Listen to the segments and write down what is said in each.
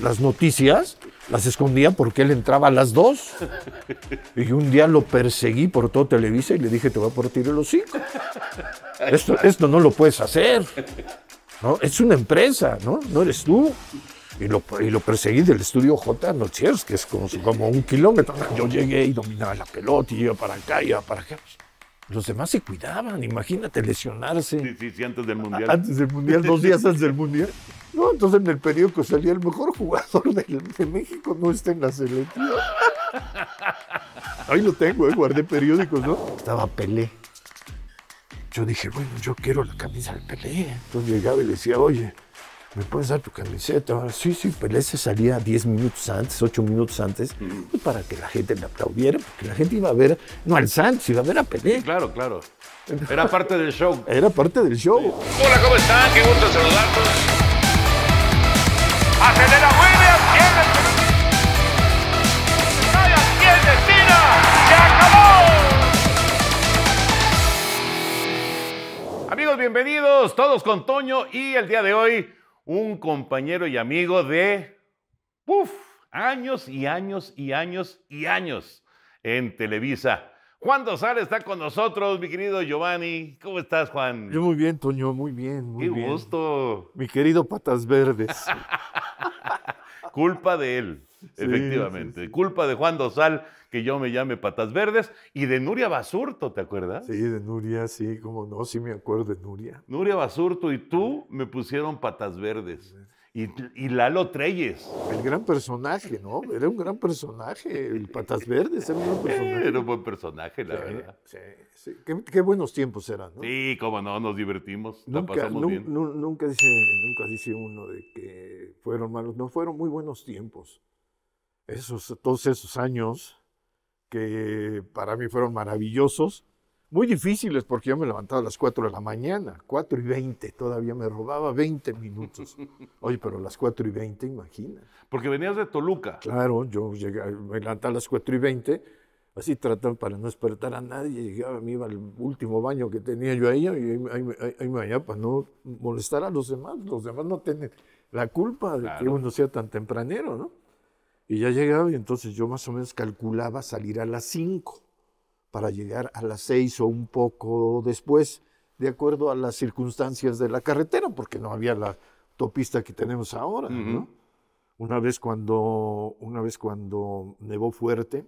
las, noticias, las escondía porque él entraba a las dos. Y un día lo perseguí por todo Televisa y le dije, te voy a partir el hocico. Esto, esto no lo puedes hacer. ¿no? Es una empresa, ¿no? No eres tú. Y lo, perseguí del estudio J. Nochiers, que es como, como un kilómetro. Yo llegué y dominaba la pelota y iba para acá, iba para acá los demás se cuidaban, imagínate lesionarse. Sí, sí, sí, antes del Mundial. Antes del Mundial, dos días antes del Mundial. No, entonces en el periódico salía el mejor jugador de, México, no está en la selección. Ahí lo tengo, eh, guardé periódicos, ¿no? Estaba Pelé. Yo dije, bueno, yo quiero la camisa de Pelé. Entonces llegaba y le decía, oye, ¿me puedes dar tu camiseta? Sí, sí, pero pues, ese salía 10 minutos antes, 8 minutos antes, pues, para que la gente le aplaudiera, porque la gente iba a ver, no al Santos, iba a ver a Pelé. Claro, claro. Era parte del show. Era parte del show. Hola, ¿cómo están? Qué gusto saludarlos. Acelera ¡Se acabó! Amigos, bienvenidos, todos con Toño y el día de hoy un compañero y amigo de uf, años y años y años y años en Televisa. Juan Dosal está con nosotros, mi querido Giovanni. ¿Cómo estás, Juan? Yo muy bien, Toño, muy bien. Muy Qué gusto. Mi querido Patas Verdes. Culpa de él, efectivamente. Culpa de Juan Dosal, que yo me llame Patas Verdes, y de Nuria Basurto, ¿te acuerdas? Sí, de Nuria, sí, como no, sí me acuerdo de Nuria. Nuria Basurto y tú me pusieron Patas Verdes. Y, Lalo Treyes. El gran personaje, ¿no? Era un gran personaje, el Patas Verdes, era un gran personaje. Era un buen personaje, la verdad. Sí, sí. Qué, buenos tiempos eran, ¿no? Sí, cómo no, nos divertimos, nunca, pasamos bien. Nunca dice, nunca dice uno de que fueron malos, no, fueron muy buenos tiempos. Esos, todos esos años que para mí fueron maravillosos, muy difíciles porque yo me levantaba a las 4 de la mañana, 4 y 20, todavía me robaba 20 minutos. Oye, pero a las 4 y 20, imagina. Porque venías de Toluca. Claro, yo llegué, me levantaba a las 4 y 20, así trataba para no despertar a nadie, llegaba, me iba al último baño que tenía yo ahí, y ahí, me bañaba para no molestar a los demás, los demás no tienen la culpa de que uno sea tan tempranero, ¿no? Y ya llegaba y entonces yo más o menos calculaba salir a las 5 para llegar a las 6 o un poco después, de acuerdo a las circunstancias de la carretera, porque no había la topista que tenemos ahora, ¿no? Una vez, cuando, una vez cuando nevó fuerte,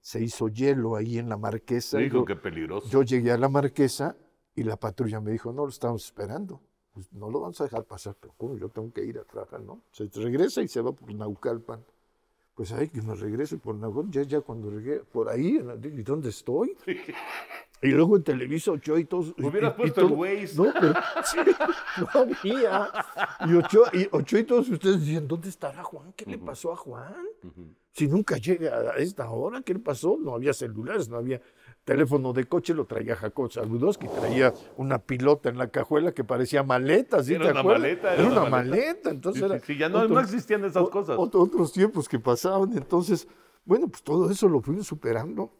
se hizo hielo ahí en la Marquesa. Dijo que peligroso. Yo llegué a la Marquesa y la patrulla me dijo, no, lo estamos esperando. Pues, no lo vamos a dejar pasar, pero Yo tengo que ir a trabajar, ¿no? Se regresa y se va por Naucalpan pues ay, que me regreso por Nagón, ya, cuando regresé, por ahí, ¿y dónde estoy? Y luego en Televisa Ochoa y todos... Hubiera puesto el Waze. No, pero, sí, no había. Y Ochoa, y y todos ustedes decían, ¿dónde estará Juan? ¿Qué le pasó a Juan? Si nunca llega a esta hora, ¿qué le pasó? No había celulares, no había teléfono de coche lo traía Jacob Saludos, que traía una pilota en la cajuela que parecía maleta, ¿sí era una maleta. Era, una maleta, entonces sí, ya no, existían esas cosas. otros tiempos que pasaban, entonces, bueno, pues todo eso lo fui superando.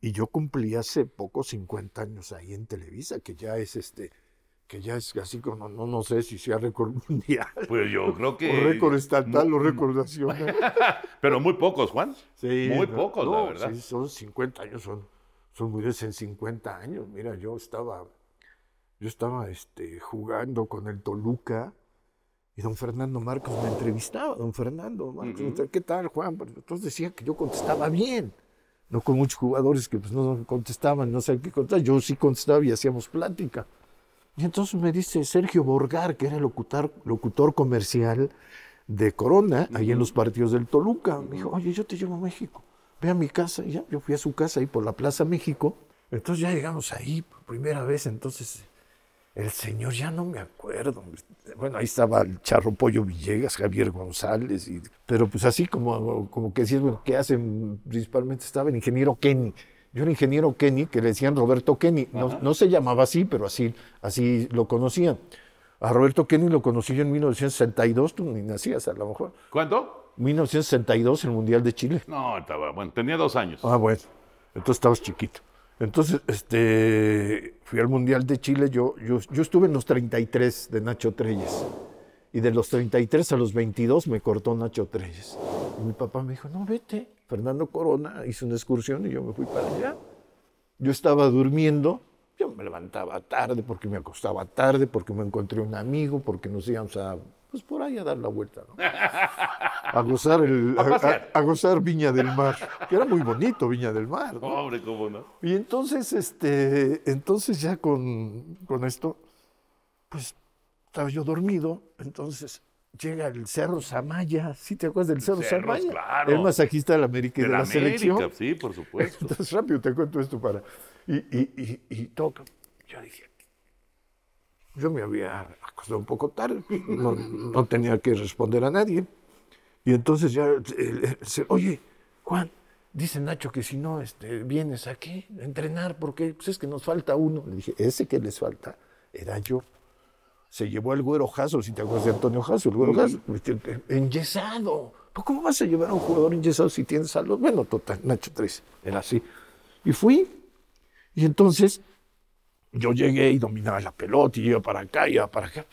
Y yo cumplí hace poco 50 años ahí en Televisa, que ya es este, que ya es así como, no, no sé si sea récord mundial. Pues yo creo que... O récord estatal o récord nacional. Pero muy pocos, Juan. Sí. Muy pocos, la verdad. Sí, son 50 años, son son en 50 años. Mira, yo estaba, yo estaba este, jugando con el Toluca y don Fernando Marcos me entrevistaba. Don Fernando Marcos, me ¿qué tal, Juan? Pues, entonces decía que yo contestaba bien. No con muchos jugadores que pues, no contestaban, no sé qué contestar. Yo sí contestaba y hacíamos plática. Y entonces me dice Sergio Borgar, que era el locutor, locutor comercial de Corona, ahí en los partidos del Toluca. Me dijo, oye, yo te llevo a México ve a mi casa. ya, yo fui a su casa ahí por la Plaza México. Entonces ya llegamos ahí por primera vez. Entonces el señor, ya no me acuerdo. Bueno, ahí estaba el Charro Pollo Villegas, Javier González, y, pero pues así como, como que decías, bueno, ¿qué hacen? Principalmente estaba el ingeniero Kenny. Yo era ingeniero Kenny, que le decían Roberto Kenny. No, no, se llamaba así, pero así, así lo conocían. A Roberto Kenny lo conocí yo en 1962, tú ni nacías a lo mejor. ¿Cuánto? 1962, el Mundial de Chile. No, estaba, bueno, tenía dos años. Ah, bueno, entonces estabas chiquito. Entonces, este, fui al Mundial de Chile, yo, yo, yo estuve en los 33 de Nacho Treyes. Y de los 33 a los 22 me cortó Nacho Treyes. Y mi papá me dijo, no, vete. Fernando Corona hizo una excursión y yo me fui para allá. Yo estaba durmiendo, yo me levantaba tarde porque me acostaba tarde, porque me encontré un amigo, porque nos íbamos a pues, por ahí a dar la vuelta, ¿no? A gozar, a, gozar Viña del Mar, que era muy bonito Viña del Mar. Y entonces, este, entonces ya con, esto, pues estaba yo dormido, entonces llega el Cerro Samaya, ¿sí te acuerdas del Cerro Cerros, Samaya? El masajista de la América de, la, selección. Sí, por supuesto. Entonces rápido te cuento esto para... Y, y toca. Yo dije, yo me había acostado un poco tarde, no, tenía que responder a nadie. Y entonces ya, oye, Juan, dice Nacho que si no este, vienes aquí a entrenar, porque pues es que nos falta uno. Le dije, ese que les falta era yo. Se llevó el güero Jasso, si te acuerdas de Antonio Jasso, el güero Jasso, enyesado. Pues, ¿Cómo vas a llevar a un jugador enyesado si tienes salud? Bueno, total, Nacho 3, era así. Y fui, y entonces yo llegué y dominaba la pelota y iba para acá, iba para acá.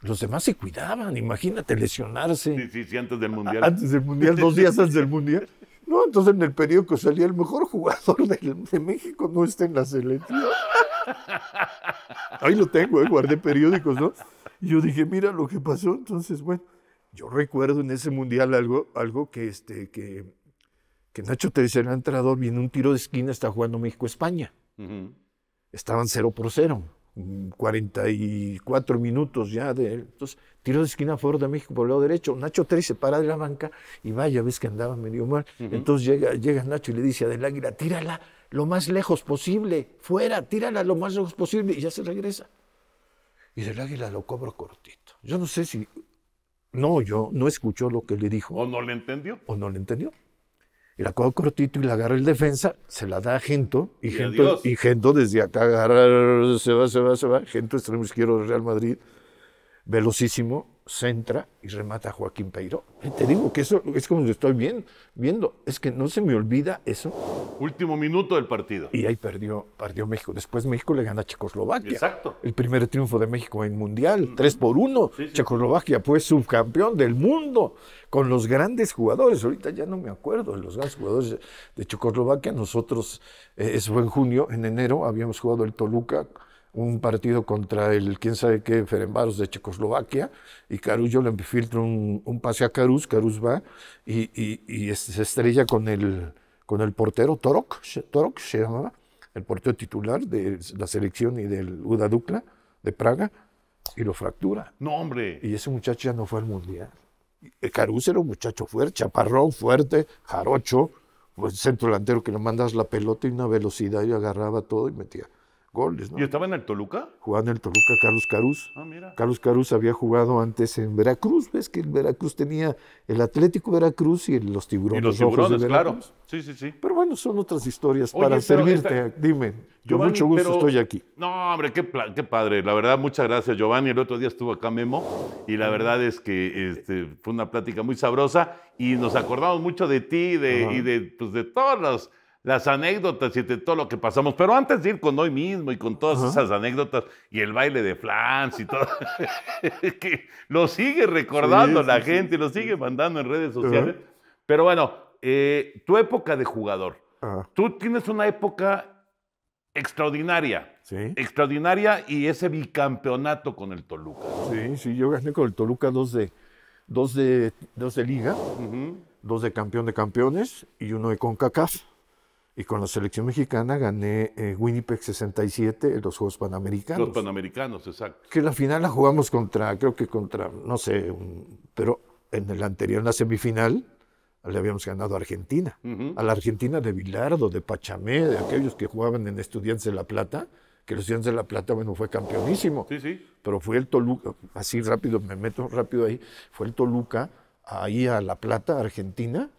Los demás se cuidaban, imagínate lesionarse. Sí, sí, sí, antes del Mundial. Antes del Mundial, dos días antes del Mundial. No, entonces en el periódico salía el mejor jugador de, México no está en la selección. Ahí lo tengo, eh, guardé periódicos, ¿no? Y yo dije, mira lo que pasó. Entonces, bueno, yo recuerdo en ese mundial algo, algo que, este, que, que Nacho entrenador viene un tiro de esquina, está jugando México-España estaban cero por 0. 44 minutos ya de. Entonces, tiro de esquina a de México por el lado derecho. Nacho 3 se para de la banca y vaya, ves que andaba medio mal. Entonces llega, llega Nacho y le dice a Del Águila: tírala lo más lejos posible, fuera, tírala lo más lejos posible y ya se regresa. Y Del Águila lo cobro cortito. Yo no sé si. No, yo no escuchó lo que le dijo. ¿O no le entendió? ¿O no le entendió? Y la coge cortito y la agarra el defensa, se la da a Gento. Y, Gento, y Gento desde acá agarra, se va, se va, se va. Gento, extremo izquierdo Real Madrid, velocísimo centra y remata a Joaquín Peiro. te digo que eso es como lo estoy viendo, es que no se me olvida eso. Último minuto del partido. Y ahí perdió, perdió México. Después México le gana a Checoslovaquia. Exacto. El primer triunfo de México en Mundial, 3 por 1. Checoslovaquia fue subcampeón del mundo con los grandes jugadores. Ahorita ya no me acuerdo de los grandes jugadores de Checoslovaquia. Nosotros, eh, eso fue en junio, en enero, habíamos jugado el Toluca un partido contra el quién sabe qué Ferenbaros de Checoslovaquia y yo le filtra un, pase a Caruz, Caruz va y, y, se estrella con el, con el portero Torok, Torok se llamaba, el portero titular de la selección y del Uda Dukla de Praga y lo fractura. No, hombre. Y ese muchacho ya no fue al mundial. Caruz eh, era un muchacho fuerte, chaparrón, fuerte, jarocho, pues centro delantero que le mandas la pelota y una velocidad y agarraba todo y metía goles. ¿Y estaba en el Toluca? Jugando en el Toluca Carlos Caruz. Ah, Carlos Caruz había jugado antes en Veracruz. Ves que el Veracruz tenía el Atlético Veracruz y los tiburones. Y los tiburones, claro. Sí, sí, sí. Pero bueno, son otras historias para servirte. Dime. Yo mucho gusto estoy aquí. No, hombre, qué, qué, padre. La verdad, muchas gracias, Giovanni. El otro día estuvo acá Memo y la verdad es que este, fue una plática muy sabrosa y nos acordamos mucho de ti y de, pues, de todos los las anécdotas y todo lo que pasamos. Pero antes de ir con hoy mismo y con todas esas anécdotas y el baile de flans y todo, que lo sigue recordando la gente, lo sigue mandando en redes sociales. Pero bueno, eh, tu época de jugador. Tú tienes una época extraordinaria. Extraordinaria y ese bicampeonato con el Toluca. Sí, sí, yo gané con el Toluca dos de, dos de, dos de liga, dos de campeón de campeones y uno de CONCACAF y con la selección mexicana gané eh, Winnipeg 67 en los Juegos Panamericanos. Los Panamericanos, exacto. Que la final la jugamos contra, creo que contra, no sé, pero en el anterior, en la semifinal, le habíamos ganado a Argentina. A la Argentina de Bilardo, de Pachamé, de ah. aquellos que jugaban en Estudiantes de La Plata, que los Estudiantes de La Plata, bueno, fue campeonísimo. Sí, sí. Pero fue el Toluca, así rápido, me meto rápido ahí, fue el Toluca ahí a La Plata, Argentina,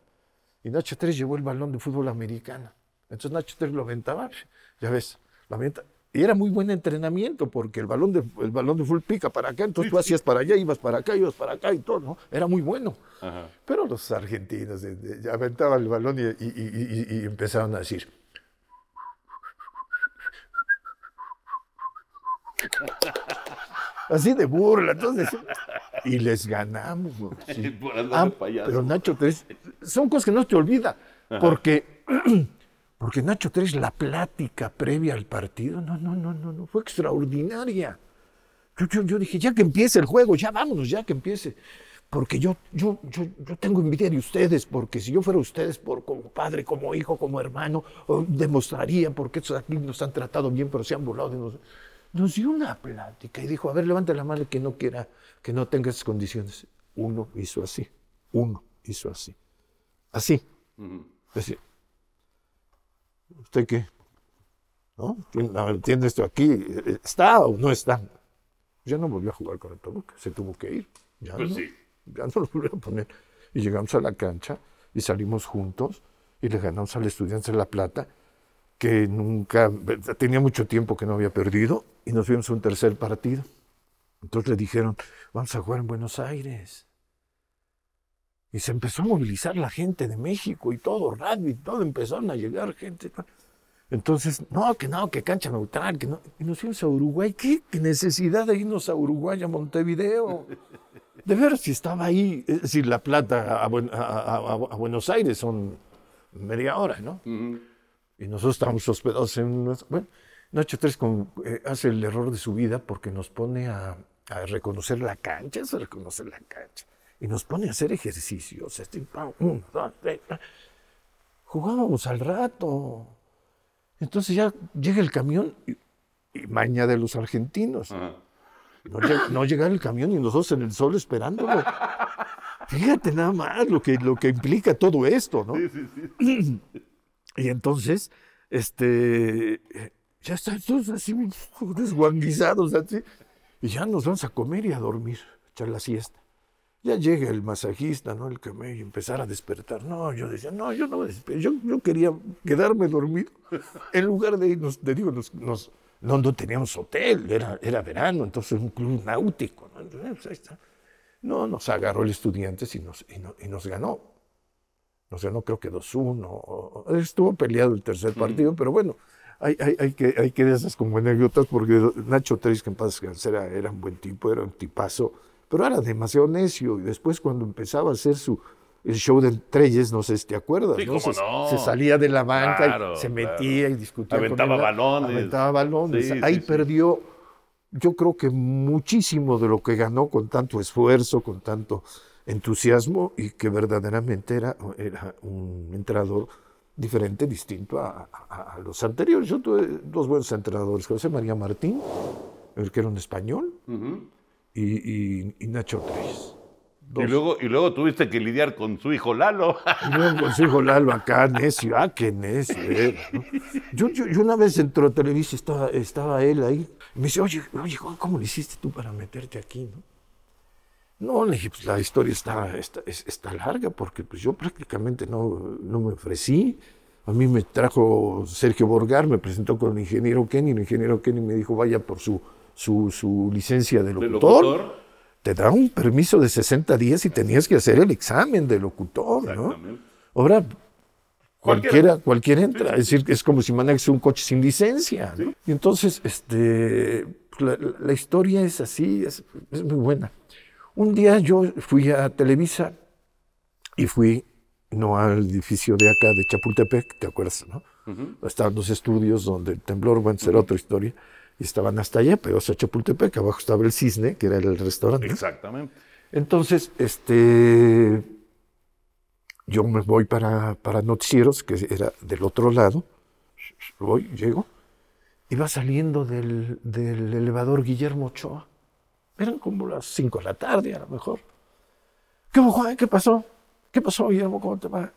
y Nacho 3 llevó el balón de fútbol americano. Entonces Nacho 3 lo aventaba, ya ves, lo aventaba Y era muy buen entrenamiento porque el balón de, el balón de full pica para acá, entonces tú hacías para allá, ibas para acá, ibas para acá y todo, ¿no? Era muy bueno. Pero los argentinos aventaban el balón y, empezaron a decir, así de burla. Entonces, y les ganamos. Ah, pero Nacho, son cosas que no te olvida, porque Porque Nacho 3, la plática previa al partido, no, no, no, no, no, fue extraordinaria. Yo, dije, ya que empiece el juego, ya vámonos, ya que empiece. Porque yo, yo, yo, tengo envidia de ustedes, porque si yo fuera ustedes por, como padre, como hijo, como hermano, demostrarían demostraría porque estos aquí nos han tratado bien, pero se han burlado de nosotros. Nos dio una plática y dijo, a ver, levante la mano que no quiera, que no tenga esas condiciones. Uno hizo así, uno hizo así, así. así. ¿Usted qué? ¿No? ¿Entiende esto aquí? ¿Está o no está? Ya no volvió a jugar con el Toluca, se tuvo que ir. Ya, pues no, sí. ya no lo volvió a poner. Y llegamos a la cancha y salimos juntos y le ganamos al estudiante de La Plata, que nunca, tenía mucho tiempo que no había perdido, y nos fuimos a un tercer partido. Entonces le dijeron, vamos a jugar en Buenos Aires. Y se empezó a movilizar la gente de México y todo, radio y todo, empezaron a llegar gente. Entonces, no, que no, que cancha neutral, que no. Y nos fuimos a Uruguay. ¿Qué necesidad de irnos a Uruguay, a Montevideo? De ver si estaba ahí, si La Plata a, Buenos Aires son media hora, ¿no? Y nosotros estábamos hospedados en... Bueno, Nacho Tres eh, hace el error de su vida porque nos pone a, reconocer la cancha, es reconocer la cancha y nos pone a hacer ejercicios. Este, Jugábamos al rato. Entonces ya llega el camión y, maña de los argentinos. Ah. No, llega el camión y nosotros en el sol esperándolo. Fíjate nada más lo que, lo que implica todo esto, ¿no? Y entonces, este, ya están todos así desguanguizados, y ya nos vamos a comer y a dormir, echar la siesta. Ya llega el masajista, ¿no? El camello, empezar a despertar. No, yo decía, no, yo no Yo, quería quedarme dormido. En lugar de irnos, te digo, nos, no, teníamos hotel, era, era verano, entonces un club náutico. ¿no? no nos agarró el estudiante y nos, y, no, nos ganó. no creo que 2-1. Estuvo peleado el tercer partido, pero bueno, hay, hay, que, hay que esas como anécdotas, porque Nacho tres que en paz era un buen tipo, era un tipazo pero era demasiado necio. Y después cuando empezaba a hacer su el show de Treyes, no sé si te acuerdas, ¿no? Se, no? Se, salía de la banca y se metía y discutía. Aventaba con balones. Aventaba balones. Ahí perdió, yo creo que muchísimo de lo que ganó con tanto esfuerzo, con tanto entusiasmo y que verdaderamente era, era un entrenador diferente, distinto a, los anteriores. Yo tuve dos buenos entrenadores, José María Martín, el que era un español, y, Nacho Treyes. Y luego, y luego tuviste que lidiar con su hijo Lalo. Y con su hijo Lalo acá, necio, ah, qué necio. yo, yo, una vez entró a Televisa, estaba, estaba él ahí, y me dice, oye, oye, ¿cómo le hiciste tú para meterte aquí? ¿no? No, le dije, pues la historia está, está, larga porque pues, yo prácticamente no, no, me ofrecí. A mí me trajo Sergio Borgar, me presentó con el ingeniero Kenny, el ingeniero Kenny me dijo, vaya por su su, licencia de locutor, te da un permiso de 60 días y tenías que hacer el examen de locutor, ¿no? Ahora, cualquiera, cualquiera entra. Es decir, es como si manejas un coche sin licencia. ¿no? Y entonces, este, pues, la, historia es así, es, muy buena. Un día yo fui a Televisa y fui, no al edificio de acá de Chapultepec, ¿te acuerdas? No? Estaban los estudios donde el temblor, bueno, a ser otra historia y estaban hasta allá, pero hacia Chapultepec, abajo estaba el Cisne, que era el restaurante. Exactamente. Entonces, este, yo me voy para, para Noticieros, que era del otro lado, voy, llego, iba saliendo del, elevador Guillermo Ochoa. Eran como las 5 de la tarde, a lo mejor. ¿Qué, Juan? ¿Qué pasó? ¿Qué pasó, Guillermo? ¿Cómo te va?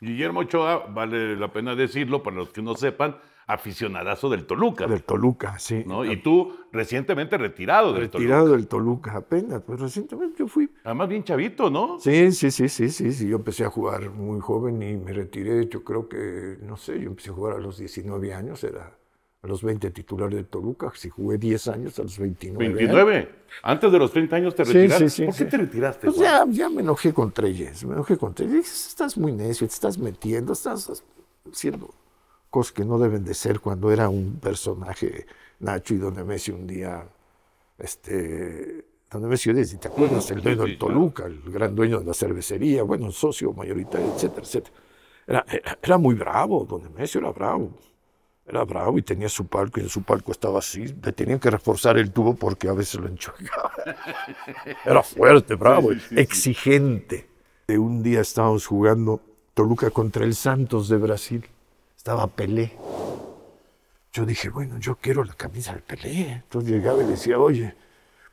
Guillermo Ochoa, vale la pena decirlo para los que no sepan, aficionadazo del Toluca. Del Toluca, sí. ¿no? Y tú recientemente retirado del retirado Toluca. Retirado del Toluca apenas, pues recientemente yo fui. Además bien chavito, ¿no? Sí, sí, sí, sí, sí, sí. Yo empecé a jugar muy joven y me retiré, yo creo que, no sé, yo empecé a jugar a los 19 años, era a los 20 titular del Toluca, si jugué 10 años a los 29. 29, antes de los 30 años te retiraste. ¿Por qué te retiraste? Pues ya, me enojé con Treyes, me enojé con Treyes. Estás muy necio, te estás metiendo, estás siendo que no deben de ser cuando era un personaje Nacho y Don Messi un día, este, Don Messi, si te acuerdas, el dueño del Toluca, el gran dueño de la cervecería, bueno, socio mayoritario, etcétera, etcétera. Era, muy bravo, Don Messi era bravo era bravo y tenía su palco y en su palco estaba así, le tenían que reforzar el tubo porque a veces lo enchocaba. Era fuerte, bravo, exigente. De eh, un día estábamos jugando Toluca contra el Santos de Brasil estaba Pelé. Yo dije, bueno, yo quiero la camisa del Pelé. Entonces llegaba y decía, oye,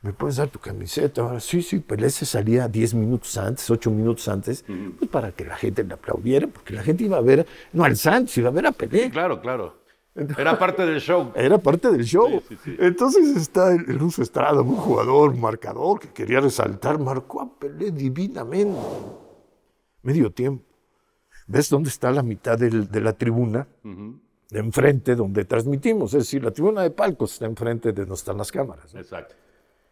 ¿me puedes dar tu camiseta? Ahora, sí, sí, Pelé se salía 10 minutos antes, 8 minutos antes, pues, para que la gente le aplaudiera, porque la gente iba a ver, no al Santos, iba a ver a Pelé. Claro, claro. era parte del show. Era parte del show. Entonces está el, Luz Estrada, un jugador, marcador, que quería resaltar, marcó a Pelé divinamente. Medio tiempo. ¿Ves dónde está la mitad de la tribuna? De enfrente donde transmitimos. Es decir, la tribuna de palcos está enfrente de donde están las cámaras. Exacto.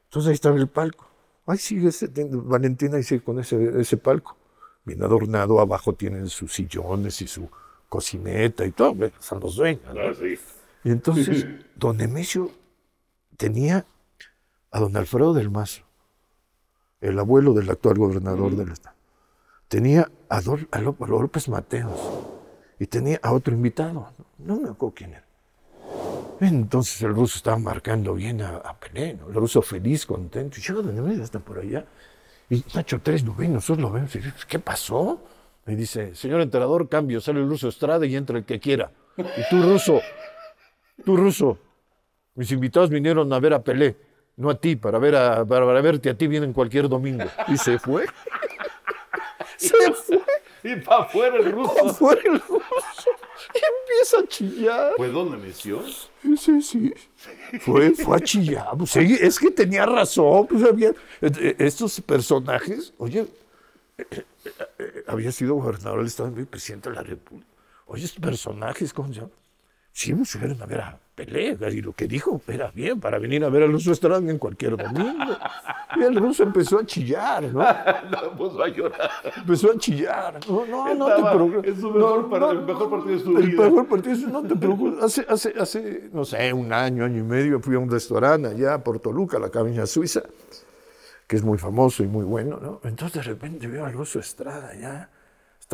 Entonces ahí está el palco. Ahí sigue ese, Valentina ahí sigue con ese, ese palco. Bien adornado, abajo tienen sus sillones y su cocineta y todo. ¿ves? Son los dueños. Ah, y entonces, don Nemesio tenía a don Alfredo del Mazo, el abuelo del actual gobernador del Estado tenía a, a López Mateos y tenía a otro invitado, no me acuerdo quién era. Entonces el ruso estaba marcando bien a, Pelé, el ruso feliz, contento, llega de nuevo hasta por allá. Y Nacho tres lo ven, nosotros lo vemos ¿qué pasó? Y dice, señor entrenador, cambio, sale el ruso Estrada y entra el que quiera. Y tú ruso, tú ruso, mis invitados vinieron a ver a Pelé, no a ti, para, ver a, para verte a ti vienen cualquier domingo. Y se fue. Y para afuera el ruso. afuera el ruso. Y empieza a chillar. ¿Fue donde meció? Sí, sí, sí. Fue, fue a chillar. Pues, sí. es que tenía razón. Pues, había, eh, eh, estos personajes, oye, eh, había sido gobernador del Estado y presidente de la República. Oye, estos personajes, ¿cómo se llama? Sí, se fueron a ver a Pelé, y lo que dijo era bien para venir a ver a ruso Estrada en cualquier domingo. Y el ruso empezó a chillar, ¿no? no empezó pues, a llorar. Empezó a chillar. No, no, no te preocupes. Es su mejor, el mejor partido de su vida. El mejor partido de su No te preocupes. Hace, hace, hace, no sé, un año, año y medio fui a un restaurante allá a Puerto Luca, la cabina suiza, que es muy famoso y muy bueno, ¿no? Entonces de repente veo a ruso Estrada allá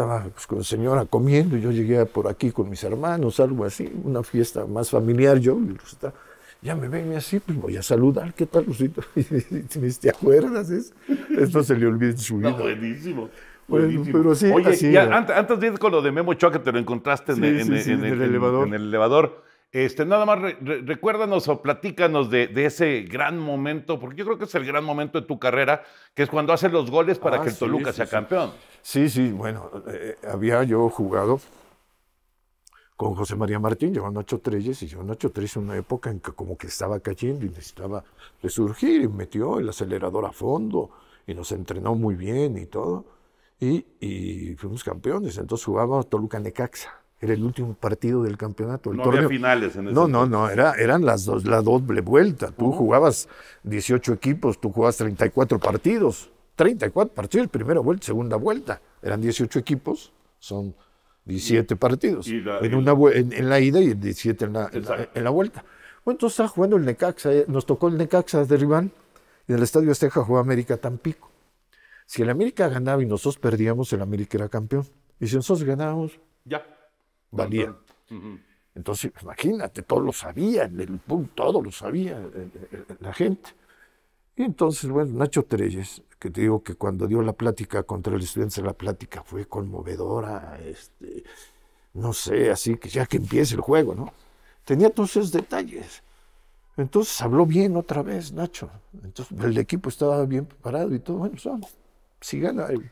estaba pues, la señora comiendo, y yo llegué por aquí con mis hermanos, algo así, una fiesta más familiar yo, y Rosita, ya me ven así, pues voy a saludar, ¿qué tal, Lucito? ¿Te acuerdas? Es? Esto se le olvida en su vida. buenísimo. Bueno, pero sí, Oye, antes, antes, con lo de Memo Choa, que te lo encontraste en, el, elevador en, El elevador este, nada más recuérdanos o platícanos de, ese gran momento, porque yo creo que es el gran momento de tu carrera, que es cuando haces los goles para ah, que el Toluca sea campeón. Sí, sí, bueno, eh, había yo jugado con José María Martín, llevando ocho treyes, y yo ocho treyes en una época en que como que estaba cayendo y necesitaba resurgir, y metió el acelerador a fondo, y nos entrenó muy bien y todo, y, y fuimos campeones. Entonces jugaba Toluca-Necaxa era el último partido del campeonato. El no había finales No, no, no, eran las dos, la doble vuelta. Tú jugabas 18 equipos, tú jugabas 34 partidos. 34 partidos, primera vuelta, segunda vuelta. Eran 18 equipos, son 17 partidos. en, una, en, la ida y 17 en la, vuelta. Bueno, entonces estaba jugando el Necaxa, eh, nos tocó el Necaxa de rival, y en el Estadio Azteca jugó América Tampico. Si el América ganaba y nosotros perdíamos, el América era campeón. Y si nosotros ganábamos, ya valía. Entonces, imagínate, todos lo sabían, el boom, todo lo sabía eh, eh, eh, la gente. Y entonces, bueno, Nacho Treyes, que te digo que cuando dio la plática contra el estudiante, la plática fue conmovedora, este, no sé, así que ya que empiece el juego, ¿no? Tenía todos esos detalles. Entonces habló bien otra vez Nacho. Entonces el equipo estaba bien preparado y todo. Bueno, son, si gana, el,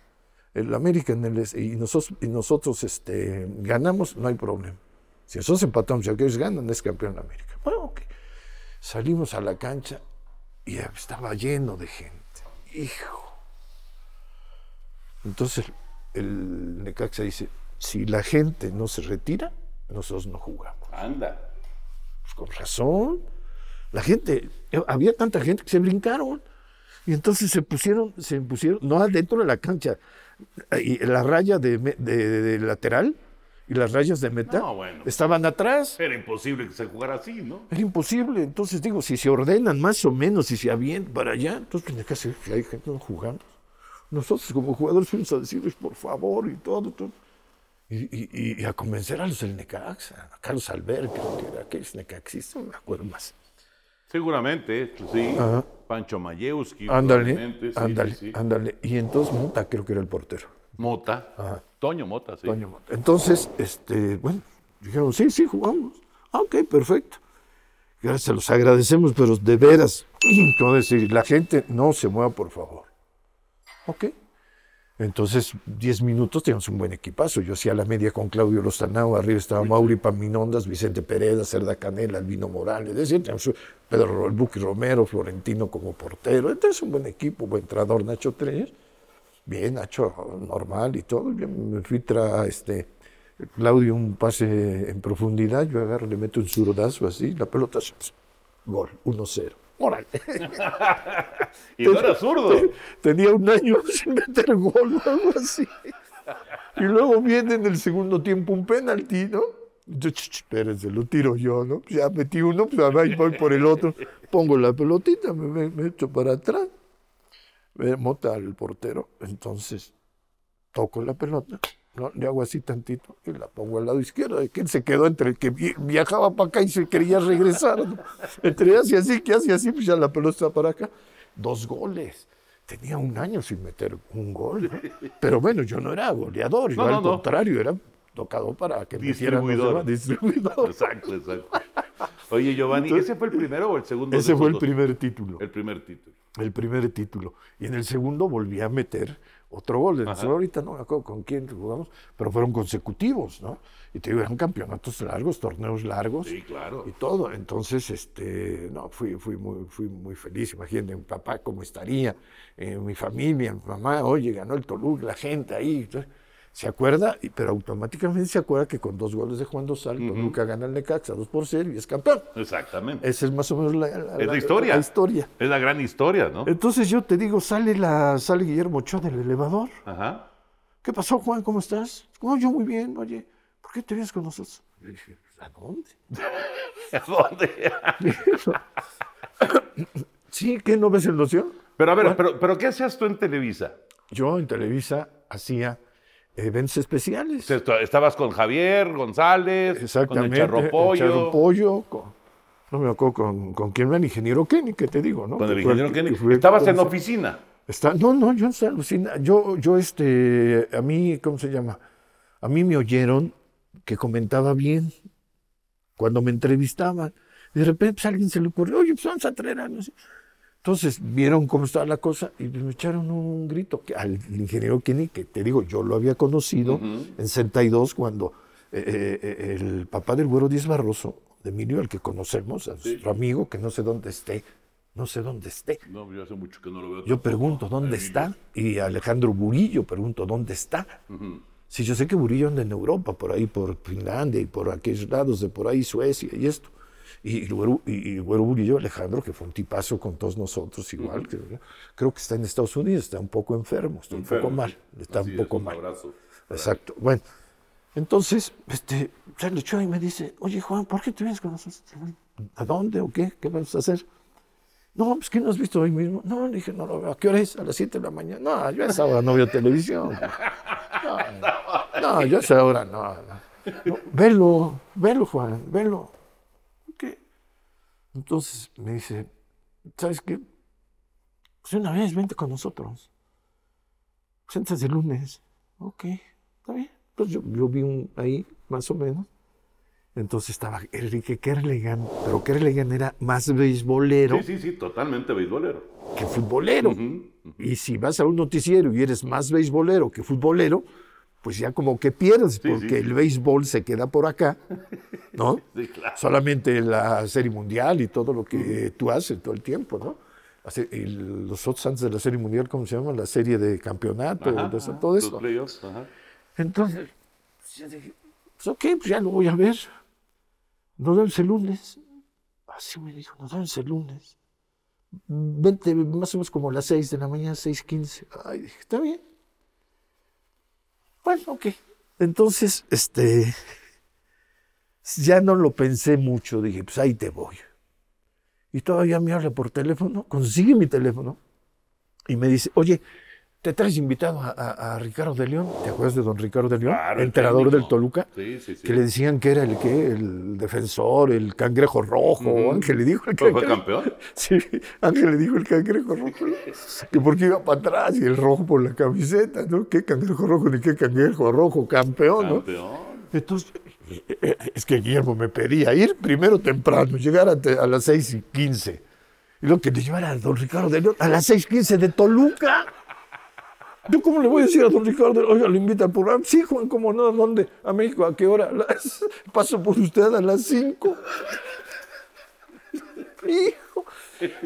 América y nosotros, este, ganamos, no hay problema. Si nosotros empatamos y aquellos ganan, es campeón de América. Bueno, Salimos a la cancha y estaba lleno de gente. Hijo. Entonces el Necaxa dice, si la gente no se retira, nosotros no jugamos. Anda. Pues, con razón. La gente, eh, había tanta gente que se brincaron. Y entonces se pusieron, se no adentro de la cancha, y la raya de, lateral y las rayas de meta estaban atrás. Era imposible que se jugara así, ¿no? Era imposible. Entonces digo, si se ordenan más o menos y se avientan para allá, entonces tiene que hacer que hay gente jugando. Nosotros como jugadores fuimos a decirles por favor y todo. Y, a convencer a los del Necaxa, a Carlos Albert, que, que es necaxista, no me acuerdo más. Seguramente, sí. Pancho Mayewski. Ándale, ándale, Y entonces Mota creo que era el portero. Mota. Toño Mota, sí. Toño Mota. Entonces, este, bueno, dijeron, sí, sí, jugamos. Ah, ok, perfecto. se los agradecemos, pero de veras, quiero decir, la gente no se mueva, por favor. Ok, entonces, 10 minutos teníamos un buen equipazo. Yo hacía la media con Claudio Lozanao, arriba estaba Mauri Paminondas, Vicente Pérez, Cerda Canela, Albino Morales, decir, Pedro el Romero, Florentino como portero. Entonces, un buen equipo, buen entrador, Nacho Treyes. Bien, Nacho, normal y todo. me filtra este, Claudio un pase en profundidad, yo agarro, le meto un zurdazo así, la pelota, gol, 1-0 órale. y era zurdo. Tenía un año sin meter gol o algo así. Y luego viene en el segundo tiempo un penalti, ¿no? Yo, espérense, lo tiro yo, ¿no? Ya metí uno, pues voy por el otro. Pongo la pelotita, me, echo para atrás. Me mota el portero. Entonces, toco la pelota, le hago así tantito y la pongo al lado izquierdo. que se quedó entre el que viajaba para acá y se quería regresar. Entre hace así, que hace así, pues ya la pelota para acá. Dos goles. Tenía un año sin meter un gol. Pero bueno, yo no era goleador, yo al contrario, era tocado para que distribuidor. distribuidor. Exacto, exacto. Oye, Giovanni, ¿ese fue el primero o el segundo? Ese fue el primer título. El primer título. El primer título. Y en el segundo volví a meter otro gol. De ahorita no me acuerdo con quién jugamos, pero fueron consecutivos, ¿no? Y te digo, eran campeonatos largos, torneos largos. Y todo. Entonces, este, no, fui, fui, muy, fui muy feliz. Imagínate, mi papá cómo estaría, eh, mi familia, mi mamá, oye, ganó el Toluca, la gente ahí se acuerda, pero automáticamente se acuerda que con dos goles de Juan Dosal, nunca gana el Necaxa dos por 0 y es campeón. Exactamente. Esa es más o menos la, la, historia. historia. Es la gran historia, ¿no? Entonces yo te digo, sale, la, sale Guillermo Ochoa del elevador. Ajá. ¿Qué pasó, Juan? ¿Cómo estás? Oh, yo muy bien, oye. ¿Por qué te vienes con nosotros? dije, pues, ¿a dónde? ¿A dónde? sí, ¿qué no ves el noción? Pero a ver, pero, pero ¿qué hacías tú en Televisa? Yo en Televisa hacía eventos especiales. Estabas con Javier González, con el Pollo. El con, no me acuerdo con, con quién era el ingeniero Kenny, que te digo, ¿no? Con el ingeniero Kenny. Estabas en la oficina. Está, no, no, yo en oficina. Yo, yo, este, a mí, ¿cómo se llama? A mí me oyeron que comentaba bien cuando me entrevistaban. De repente pues, alguien se le ocurrió, oye, pues vamos a traer no sé. Entonces vieron cómo estaba la cosa y me echaron un grito que, al ingeniero Kenny, que te digo, yo lo había conocido en 62 cuando eh, eh, eh, el papá del Güero Díaz Barroso, de Emilio, al que conocemos, a nuestro amigo, que no sé dónde esté, no sé dónde esté. No, yo hace mucho que no lo veo. Yo pregunto dónde está y Alejandro Burillo pregunto dónde está. Si yo sé que Burillo anda en Europa, por ahí, por Finlandia y por aquellos lados de por ahí, Suecia y esto. Y, luego y, Burillo, Alejandro, que fue un tipazo con todos nosotros igual, creo, que está en Estados Unidos, está un poco enfermo, está un poco mal, está un poco mal. Exacto. Bueno, entonces, este, Charlie y me dice, oye Juan, ¿por qué te vienes con nosotros? ¿A dónde o qué? ¿Qué vamos a hacer? No, pues que no has visto hoy mismo. No, le dije, no lo veo. ¿A qué hora es? A las 7 de la mañana. No, yo a esa hora no veo televisión. No, no yo a esa hora no. Velo, velo, Juan, velo. Entonces me dice, ¿sabes qué? Pues una vez, vente con nosotros. Pues el lunes. Ok, está bien. Pues yo, yo vi un, ahí, más o menos. Entonces estaba Enrique Legan, pero Legan era más beisbolero. Sí, sí, sí, totalmente beisbolero. Que futbolero. Y si vas a un noticiero y eres más beisbolero que futbolero, pues ya como que pierdes, porque el béisbol se queda por acá, ¿no? Solamente la Serie Mundial y todo lo que tú haces todo el tiempo, ¿no? Los otros antes de la Serie Mundial, ¿cómo se llama? La Serie de Campeonato, eso, todo eso. Entonces, pues ya dije, pues ok, pues ya lo voy a ver. Nos vemos el lunes. Así me dijo, nos vemos el lunes. Vente más o menos como las 6 de la mañana, 6.15. Ay, dije, está bien. Bueno, ok. Entonces, este, ya no lo pensé mucho, dije, pues ahí te voy. Y todavía me habla por teléfono, consigue mi teléfono y me dice, oye, te traes invitado a, Ricardo de León, ¿te acuerdas de don Ricardo de León? entrenador Enterador del Toluca, sí, sí, sí. que le decían que era el que, el defensor, el cangrejo rojo, Ángel le dijo el campeón? Sí, Ángel le dijo el cangrejo rojo, que porque iba para atrás y el rojo por la camiseta, ¿no? ¿Qué cangrejo rojo ni qué cangrejo rojo? Campeón, Entonces, eh, eh, es que Guillermo me pedía ir primero temprano, llegar a, las seis y 15. Y lo que le llevara a don Ricardo de León a las 6.15 de Toluca. ¿Yo cómo le voy a decir a don Ricardo, oiga, lo invita al programa? Sí, Juan, ¿cómo no? ¿Dónde? ¿A México? ¿A qué hora? Paso por usted a las 5. Hijo.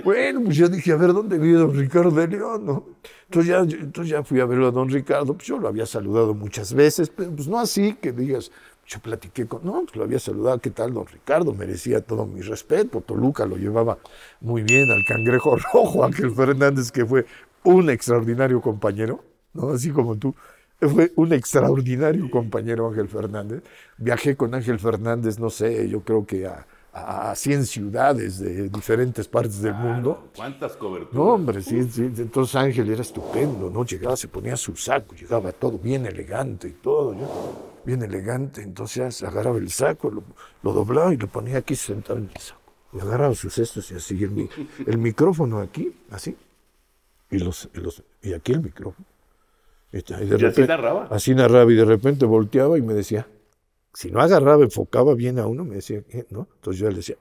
Bueno, pues yo dije, a ver, ¿dónde vive don Ricardo de León? Entonces, ya, entonces ya fui a verlo a don Ricardo, pues yo lo había saludado muchas veces, pero pues no así que digas, yo platiqué con, no, pues lo había saludado, ¿qué tal don Ricardo? Merecía todo mi respeto, Toluca lo llevaba muy bien al cangrejo rojo, aquel Fernández que fue un extraordinario compañero. Así como tú. Fue un extraordinario compañero Ángel Fernández. Viajé con Ángel Fernández, no sé, yo creo que a, 100 ciudades de diferentes partes del mundo. ¿Cuántas coberturas? No, hombre, sí, Entonces Ángel era estupendo, ¿no? Llegaba, se ponía su saco, llegaba todo bien elegante y todo, bien elegante. Entonces agarraba el saco, lo, doblaba y lo ponía aquí sentado en el saco. Y agarraba sus cestos y así, el, micrófono aquí, así, y, los, y, los, y aquí el micrófono. Este, y así narraba? Así narraba y de repente volteaba y me decía, si no agarraba, enfocaba bien a uno, me decía, ¿no? Entonces yo le decía,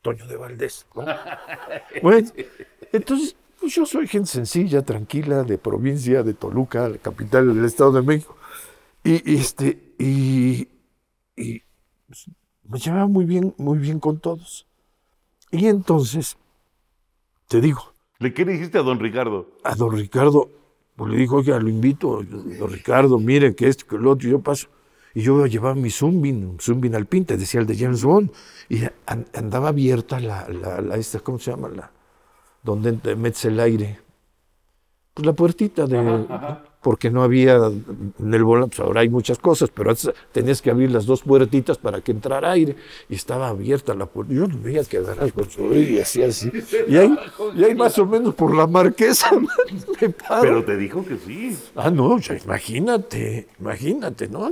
Toño de Valdés. entonces pues, yo soy gente sencilla, tranquila, de provincia, de Toluca, la capital del Estado de México. Y, este, y, pues, me llevaba muy bien, muy bien con todos. Y entonces, te digo. ¿Le qué le dijiste a don Ricardo? A don Ricardo, pues le dijo, oiga, lo invito, Ricardo, miren, que esto, que lo otro, yo paso. Y yo llevaba mi Zumbin, al pinte decía el de James Bond, y andaba abierta la, la, esta, ¿cómo se llama? La, donde metes el aire. Pues la puertita de, porque no había en el volante, pues ahora hay muchas cosas, pero antes tenías que abrir las dos puertitas para que entrara aire, y estaba abierta la puerta, yo no veía que con su y así, así, y ahí, más o menos por la marquesa me Pero te dijo que sí. Ah, no, ya, imagínate, imagínate, ¿no?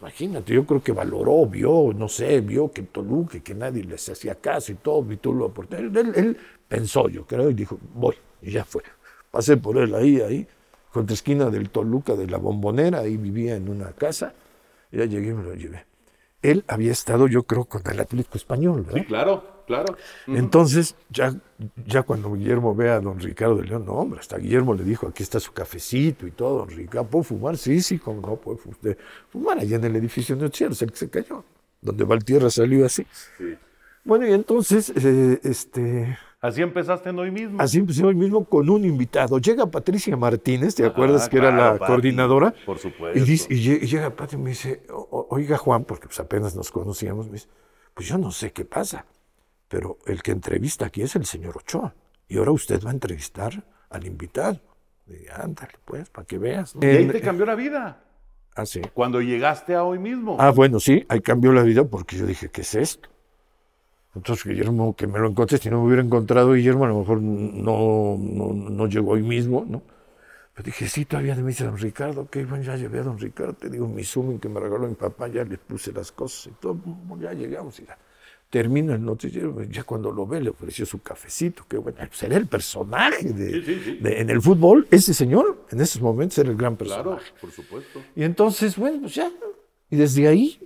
Imagínate, yo creo que valoró, vio, no sé, vio que Toluque, que nadie les hacía caso y todo, y tú lo él, él pensó, yo creo, y dijo, voy, y ya fue. Pasé por él ahí, ahí, contra esquina del Toluca de la Bombonera, ahí vivía en una casa. Ya llegué y me lo llevé. Él había estado, yo creo, con el Atlético Español, ¿verdad? Sí, claro, claro. Entonces, ya, ya cuando Guillermo ve a don Ricardo de León, no, hombre, hasta Guillermo le dijo, aquí está su cafecito y todo, don Ricardo, ¿puedo fumar? Sí, sí, como no puede fumar allá en el edificio de Ochieros, el que se cayó, donde Valtierra salió así. Sí. Bueno, y entonces, eh, este Así empezaste en hoy mismo. Así empecé hoy mismo con un invitado. Llega Patricia Martínez, ¿te ah, acuerdas que era la coordinadora? Por supuesto. Y, llega Patricia y me dice, oiga Juan, porque pues, apenas nos conocíamos, me pues yo no sé qué pasa, pero el que entrevista aquí es el señor Ochoa. Y ahora usted va a entrevistar al invitado. ándale, pues, para que veas. Y ahí te e-, cambió la vida. Ah, sí. Cuando llegaste a hoy mismo. Ah, bueno, sí, ahí cambió la vida porque yo dije, ¿qué es esto? Entonces Guillermo, que me lo encontré, si no me hubiera encontrado Guillermo, a lo mejor no, no, llegó hoy mismo, ¿no? Pero dije, sí, todavía me dice don Ricardo, que bueno, ya llevé a don Ricardo, te digo, mi Zoom que me regaló mi papá, ya le puse las cosas y todo, mm, ya llegamos y Termina el noticiero, pues, ya cuando lo ve le ofreció su cafecito, que bueno, pues el personaje en el fútbol, ese señor en esos momentos era el gran personaje. Claro, por supuesto. Y entonces, bueno, pues ya, y desde ahí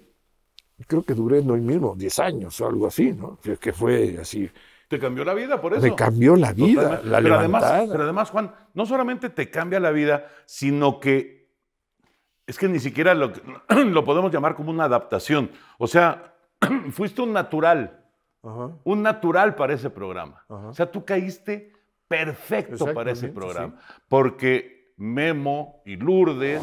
creo que duré no mismo 10 años o algo así, ¿no? que fue así. Te cambió la vida por eso. Me cambió la vida. La pero, además, pero además, Juan, no solamente te cambia la vida, sino que es que ni siquiera lo, podemos llamar como una adaptación. O sea, fuiste un natural. Un natural para ese programa. O sea, tú caíste perfecto para ese programa. Porque Memo y Lourdes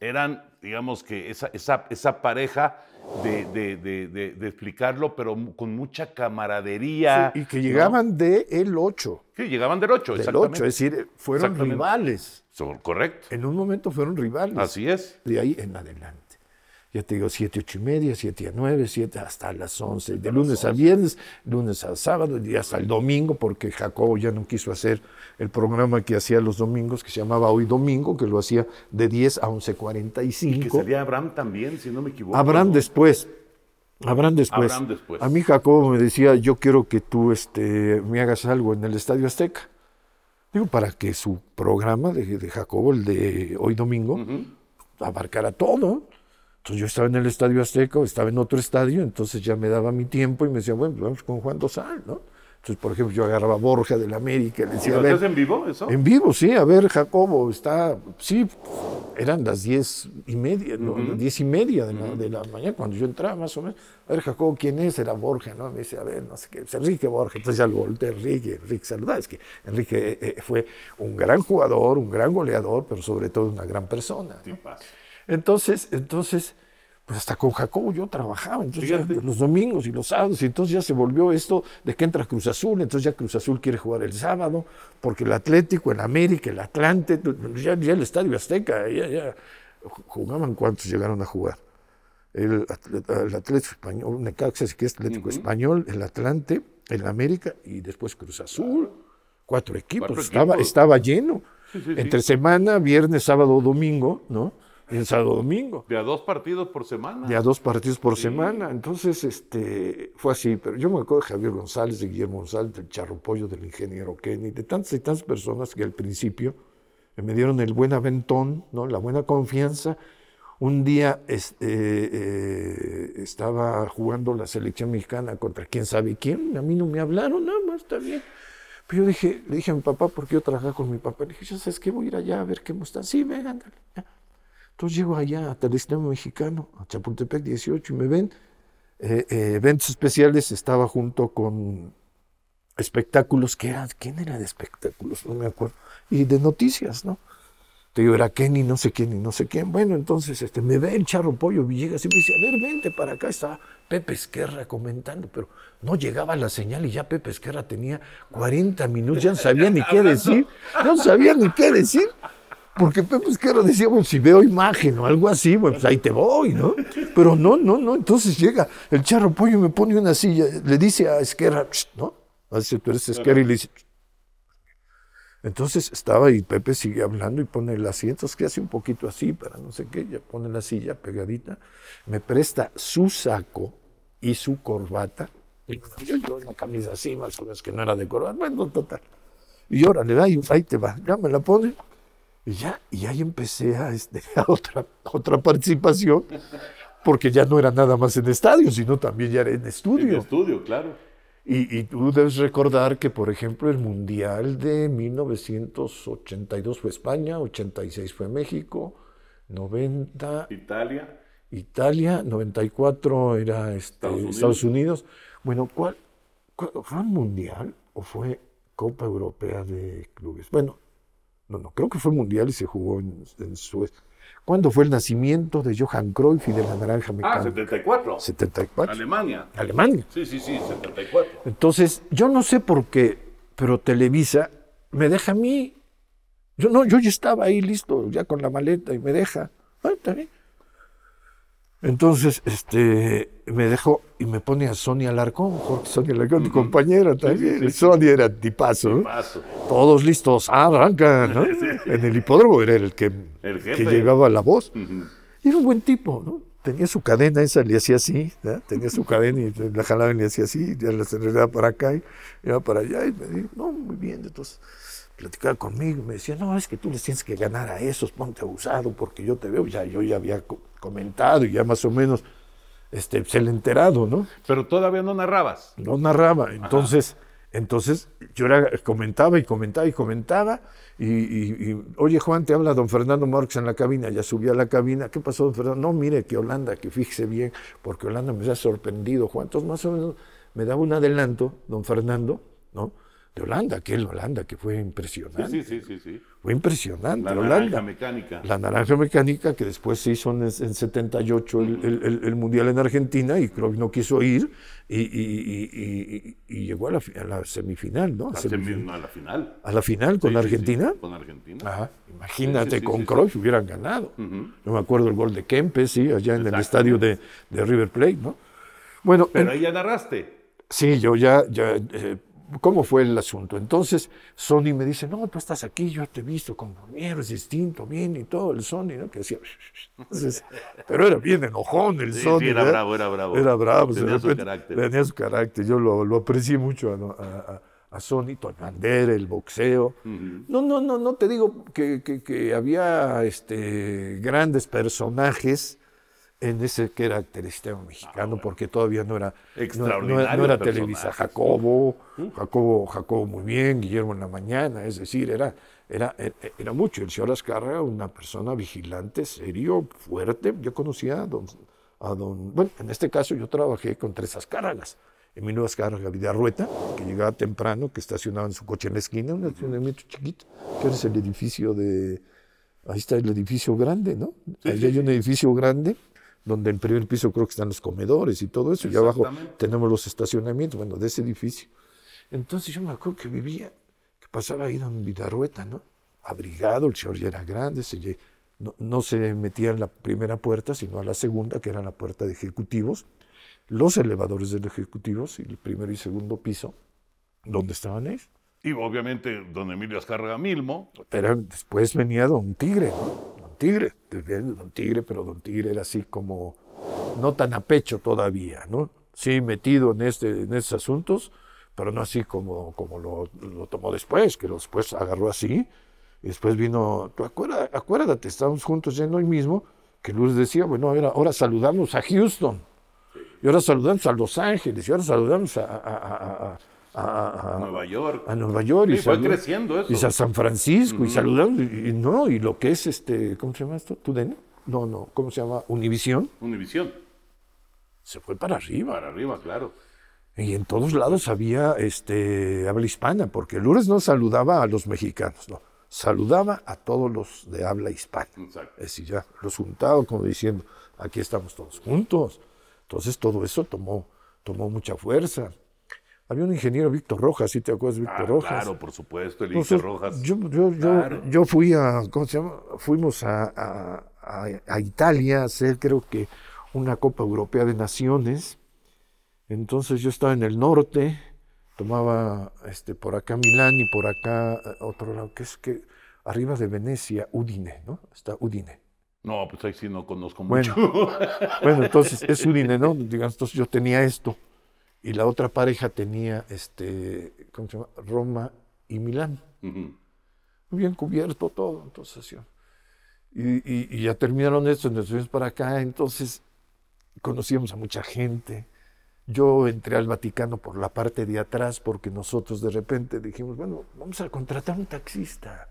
eran, digamos que, esa, esa, esa pareja de, de, de, explicarlo, pero con mucha camaradería. y que llegaban de del 8. Sí, llegaban del 8, del es decir, fueron rivales. Son, correcto. En un momento fueron rivales. Así es. De ahí en adelante ya te digo, 7, 8 y media, 7 a 9, 7 hasta las 11, de lunes a viernes, lunes a sábado y hasta el domingo, porque Jacobo ya no quiso hacer el programa que hacía los domingos, que se llamaba Hoy Domingo, que lo hacía de 10 a 11.45. Y que sería Abraham también, si no me equivoco. Abraham después. después. Abraham después. A mí Jacobo me decía, yo quiero que tú este, me hagas algo en el Estadio Azteca. Digo, para que su programa de, de Jacobo, el de hoy domingo, abarcara todo. Entonces yo estaba en el Estadio Azteca estaba en otro estadio, entonces ya me daba mi tiempo y me decía, bueno, pues, vamos con Juan Dosal, ¿no? Entonces, por ejemplo, yo agarraba a Borja del América, le decía, ¿Y lo en vivo eso? En vivo, sí, a ver, Jacobo, está, sí, eran las diez y media, diez y media de la, mañana, cuando yo entraba más o menos, a ver, Jacobo, ¿quién es? Era Borja, ¿no? Me dice, a ver, no sé qué, es pues, Enrique Borja, entonces ya volteé, Enrique, Enrique, saludá, es que Enrique eh, eh, fue un gran jugador, un gran goleador, pero sobre todo una gran persona. ¿no? Entonces, entonces, pues hasta con Jacobo yo trabajaba, entonces los domingos y los sábados, y entonces ya se volvió esto de que entra Cruz Azul, entonces ya Cruz Azul quiere jugar el sábado, porque el Atlético, el América, el Atlante, pues, ya, el Estadio Azteca, ya, ya jugaban cuántos llegaron a jugar. El, Atlético Español, Necaxa, que es Atlético Español, el Atlante, el América y después Cruz Azul. Cuatro equipos, estaba, estaba lleno. Entre semana, viernes, sábado, domingo, ¿no? en Santo Domingo. De a dos partidos por semana. De a dos partidos por semana. Entonces, este, fue así. Pero yo me acuerdo de Javier González, de Guillermo González, del Charro del ingeniero Kenny, de tantas y tantas personas que al principio me dieron el buen aventón, ¿no? la buena confianza. Un día este, eh, estaba jugando la selección mexicana contra quién sabe quién. A mí no me hablaron, nada más, está bien. Pero yo dije, le dije a mi papá, porque yo trabajaba con mi papá, le dije, ya sabes qué, voy a ir allá a ver qué están. Sí, ven, ándale. Entonces llego allá, a el Mexicano, a Chapultepec 18, y me ven. Eh, eh, eventos especiales estaba junto con espectáculos que era ¿quién era de espectáculos? No me acuerdo. Y de noticias, ¿no? Te digo, era Kenny, no sé quién, y no sé quién. Bueno, entonces este, me ve el charro pollo Villegas y me dice, a ver, vente para acá, está Pepe Esquerra comentando, pero no llegaba la señal y ya Pepe Esquerra tenía 40 minutos, ya no sabía ni qué decir, no sabía ni qué decir. Porque Pepe pues, pues, Esquerra decía, bueno, si veo imagen o algo así, pues ahí te voy, ¿no? Pero no, no, no. Entonces llega el charro pollo y me pone una silla, le dice a Esquerra, ¿no? dice, ah, tú eres Esquerra y le dice. Entonces estaba y Pepe sigue hablando y pone silla. es que hace un poquito así para no sé qué, ya pone la silla pegadita, me presta su saco y su corbata. Y yo yo, camisa así, más o que no era de corbata, bueno, total. Y ahora le da y ahí te va, ya me la pone. Y ya, y ahí empecé este, a, otra, otra participación, porque ya no era nada más en estadio, sino también ya era en estudio. En estudio, claro. Y, tú debes recordar que, por ejemplo, el Mundial de 1982 fue España, 86 fue México, 90... Italia. Italia, 94 era este, Estados, Unidos. Bueno, ¿cuál, ¿Fue Mundial o fue Copa Europea de Clubes? Bueno, no, no, creo que fue mundial y se jugó en, Suecia. ¿Cuándo fue el nacimiento de Johan Cruyff y de la naranja ah, mecánica? Ah, 74. 74. Alemania. Alemania. Sí, sí, sí, 74. Entonces, yo no sé por qué, pero Televisa me deja a mí. Yo no, yo ya estaba ahí listo, ya con la maleta y me deja. Ah, está bien. Entonces, este, me dejó y me pone a Sonia Alarcón, Sonia Alarcón, mi compañera también. Sonia era tipazo. tipazo. Todos listos, ah, arranca, ¿no? En el hipódromo era el que, que llevaba la voz. Era un buen tipo, ¿no? tenía su cadena esa, le hacía así, tenía su cadena y la jalaba y le hacía así, ya la enredaba para acá y iba para allá y me dijo, no, muy bien, entonces platicaba conmigo y me decía, no, es que tú les tienes que ganar a esos, ponte abusado porque yo te veo, ya yo ya había comentado y ya más o menos este, se pues, le enterado, ¿no? Pero todavía no narrabas. No narraba, entonces... Entonces yo era, comentaba y comentaba y comentaba y, oye Juan, te habla don Fernando Marx en la cabina, ya subí a la cabina, ¿qué pasó don Fernando? No, mire que Holanda, que fíjese bien, porque Holanda me ha sorprendido, Juan, entonces más o menos me daba un adelanto don Fernando, ¿no? de Holanda, aquel Holanda que fue impresionante. Sí, sí, sí, fue impresionante. La Holanda. naranja mecánica. La naranja mecánica que después se hizo en, 78 el, Mundial en Argentina y Croix no quiso ir y, llegó a la, semifinal, ¿no? A, la semifinal, a la final. A la final con Argentina. con Argentina. Imagínate, con Cruyff hubieran ganado. No me acuerdo el gol de Kempes, sí, allá en el estadio de, River Plate, ¿no? Bueno, Pero ahí ya narraste. Sí, yo ya, ya eh, cómo fue el asunto. Entonces Sony me dice, no, tú estás aquí, yo te he visto, como es distinto, bien y todo, el Sony, ¿no? Que decía, pero era bien enojón el Sony. Sí, era bravo, era bravo. Era bravo. Tenía su carácter. Tenía su carácter, yo lo, aprecié mucho a, Sony, a Sony, Bandera, el boxeo. No, no, no, no te digo que, había este, grandes personajes, en ese que era telesistema mexicano, porque todavía no era, extraordinario no, era Televisa. Jacobo, ¿Mm? Jacobo, Jacobo muy bien, Guillermo en la mañana, es decir, era, era, e, e, era, mucho. El señor Azcárraga, una persona vigilante, serio, fuerte. Yo conocía a don, a don, bueno, en este caso yo trabajé con tres en Azcárragas. nueva Azcárraga Vidarrueta, que llegaba temprano, que estacionaba en su coche en la esquina, un estacionamiento chiquito, que es el edificio de, ahí está el edificio grande, ¿no? hay un edificio grande donde en primer piso creo que están los comedores y todo eso, y abajo tenemos los estacionamientos, bueno, de ese edificio. Entonces yo me acuerdo que vivía, que pasaba ahí don Vidarrueta, ¿no? Abrigado, el señor ya era grande, se, no, se metía en la primera puerta, sino a la segunda, que era la puerta de ejecutivos, los elevadores de los ejecutivos, y el primero y segundo piso, donde estaban ellos. Y obviamente don Emilio Azcárraga Milmo. después venía don Tigre, ¿no? Tigre, don Tigre, pero don Tigre era así como no tan a pecho todavía, ¿no? Sí, metido en, este, en estos asuntos, pero no así como, como lo, tomó después, que después agarró así. Y después vino, acuérdate, estábamos juntos en hoy mismo, que Luz decía, bueno, ahora, ahora saludamos a Houston, y ahora saludamos a Los Ángeles, y ahora saludamos a a, Nueva York. A Nueva York. y, fue creciendo eso. Y a San Francisco y saludando. Y, no, y lo que es este, ¿cómo se llama esto? ¿Tudene? No, no, ¿cómo se llama? Univisión. Univisión. Se fue para arriba. Para arriba, claro. Y en todos lados había este, habla hispana, porque Lourdes no saludaba a los mexicanos, no. Saludaba a todos los de habla hispana. Exacto. Es decir, ya los juntados, como diciendo, aquí estamos todos juntos. Entonces todo eso tomó, tomó mucha fuerza. Había un ingeniero, Víctor Rojas, si ¿sí te acuerdas, Víctor ah, Rojas. Claro, por supuesto, el Víctor Rojas. Yo, yo, fui a, ¿cómo se llama? Fuimos a, Italia a hacer, creo que, una Copa Europea de Naciones. Entonces yo estaba en el norte, tomaba este, por acá Milán y por acá eh, otro lado, que es que arriba de Venecia, Udine, ¿no? Está Udine. No, pues ahí sí no conozco mucho. Bueno, entonces es Udine, ¿no? Digamos, entonces yo tenía esto y la otra pareja tenía este, ¿cómo se llama? Roma y Milán. Muy bien cubierto todo, entonces Y, ya terminaron esto, nos fuimos para acá, entonces conocíamos a mucha gente. Yo entré al Vaticano por la parte de atrás porque nosotros de repente dijimos, bueno, vamos a contratar un taxista.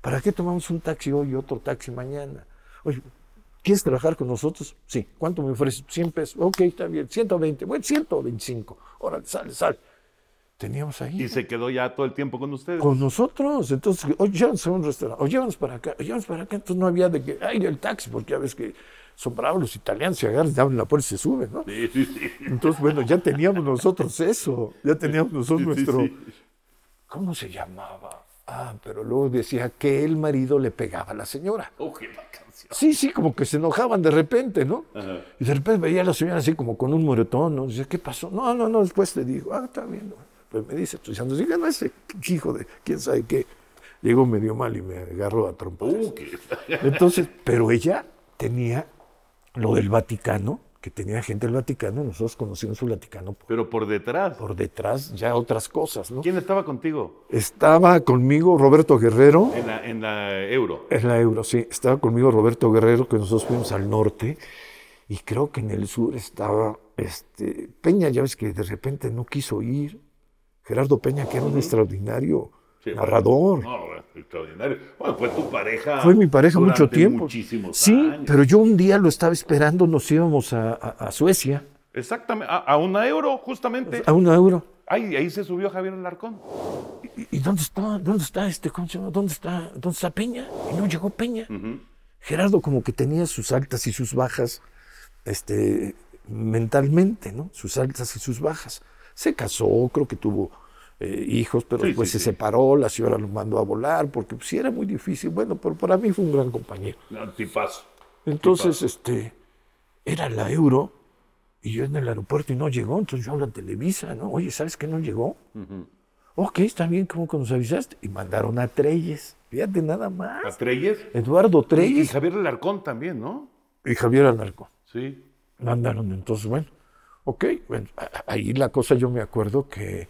¿Para qué tomamos un taxi hoy y otro taxi mañana? Oye, ¿Quieres trabajar con nosotros? Sí. ¿Cuánto me ofreces? 100 pesos. Ok, está bien. 120. Bueno, 125. Órale, sale, sale. Teníamos ahí. Y se quedó ya todo el tiempo con ustedes. Con nosotros. Entonces, o llévanos a un restaurante, o llévanos para acá, o llévanos para acá. Entonces no había de que, ay, el taxi, porque ya ves que son bravos los italianos, se agarran, abren la puerta y se suben, ¿no? Sí, sí, sí. Entonces, bueno, ya teníamos nosotros eso. Ya teníamos nosotros nuestro. ¿Cómo se llamaba? Ah, pero luego decía que el marido le pegaba a la señora. Oh, qué Sí, sí, como que se enojaban de repente, ¿no? Y de repente veía a la señora así como con un moretón, ¿no? Dice, ¿qué pasó? No, no, no, después le digo, ah, está bien. Pues me dice, estoy diciendo, no, ese hijo de quién sabe qué. Llegó medio mal y me agarró a trompadas. Uh, Entonces, pero ella tenía lo del Vaticano que tenía gente del Vaticano, nosotros conocimos su Vaticano. Pero por detrás. Por detrás, ya otras cosas, ¿no? ¿Quién estaba contigo? Estaba conmigo Roberto Guerrero. En la, en la Euro. En la Euro, sí. Estaba conmigo Roberto Guerrero, que nosotros fuimos al norte, y creo que en el sur estaba este, Peña, ya ves que de repente no quiso ir. Gerardo Peña, que era un extraordinario narrador. No, extraordinario. Bueno, fue tu pareja. Fue mi pareja mucho tiempo. Muchísimos sí, pero yo un día lo estaba esperando, nos íbamos a, Suecia. Exactamente, a, una euro, justamente. A una euro. Ahí, ahí se subió Javier Alarcón. ¿Y, dónde está? ¿Dónde está este? ¿Cómo ¿Dónde está? ¿Dónde está Peña? Y no llegó Peña. Gerardo como que tenía sus altas y sus bajas, este, mentalmente, ¿no? Sus altas y sus bajas. Se casó, creo que tuvo eh, hijos, pero después se separó, la señora lo mandó a volar, porque pues, sí era muy difícil. Bueno, pero para mí fue un gran compañero. Antipaso. Entonces, este, era la euro, y yo en el aeropuerto y no llegó, entonces yo hablo a Televisa, ¿no? Oye, ¿sabes que no llegó? Ok, está bien, ¿cómo que nos avisaste? Y mandaron a Treyes, fíjate nada más. ¿A Treyes? Eduardo Treyes. Y, Javier Alarcón también, ¿no? Y Javier Alarcón. Sí. Mandaron, entonces, bueno, ok, bueno, ahí la cosa yo me acuerdo que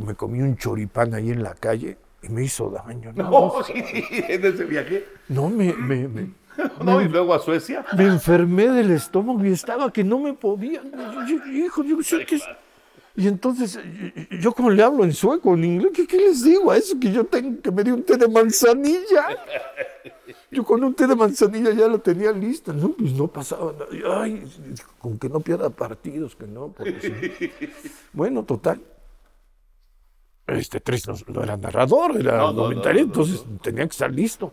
me comí un choripán ahí en la calle y me hizo daño. No, oh, sí, en ese viaje. No, me, no, y luego a Suecia. Me enfermé del estómago y estaba que no me podía. Y entonces, yo, como le hablo en sueco, en inglés, ¿qué, les digo a eso? Que yo tengo que me di un té de manzanilla. Yo con un té de manzanilla ya lo tenía listo No, pues no pasaba nada. Ay, con que no pierda partidos, que no. Bueno, total. Este Tres no, era narrador, era comentario, entonces tenía que estar listo.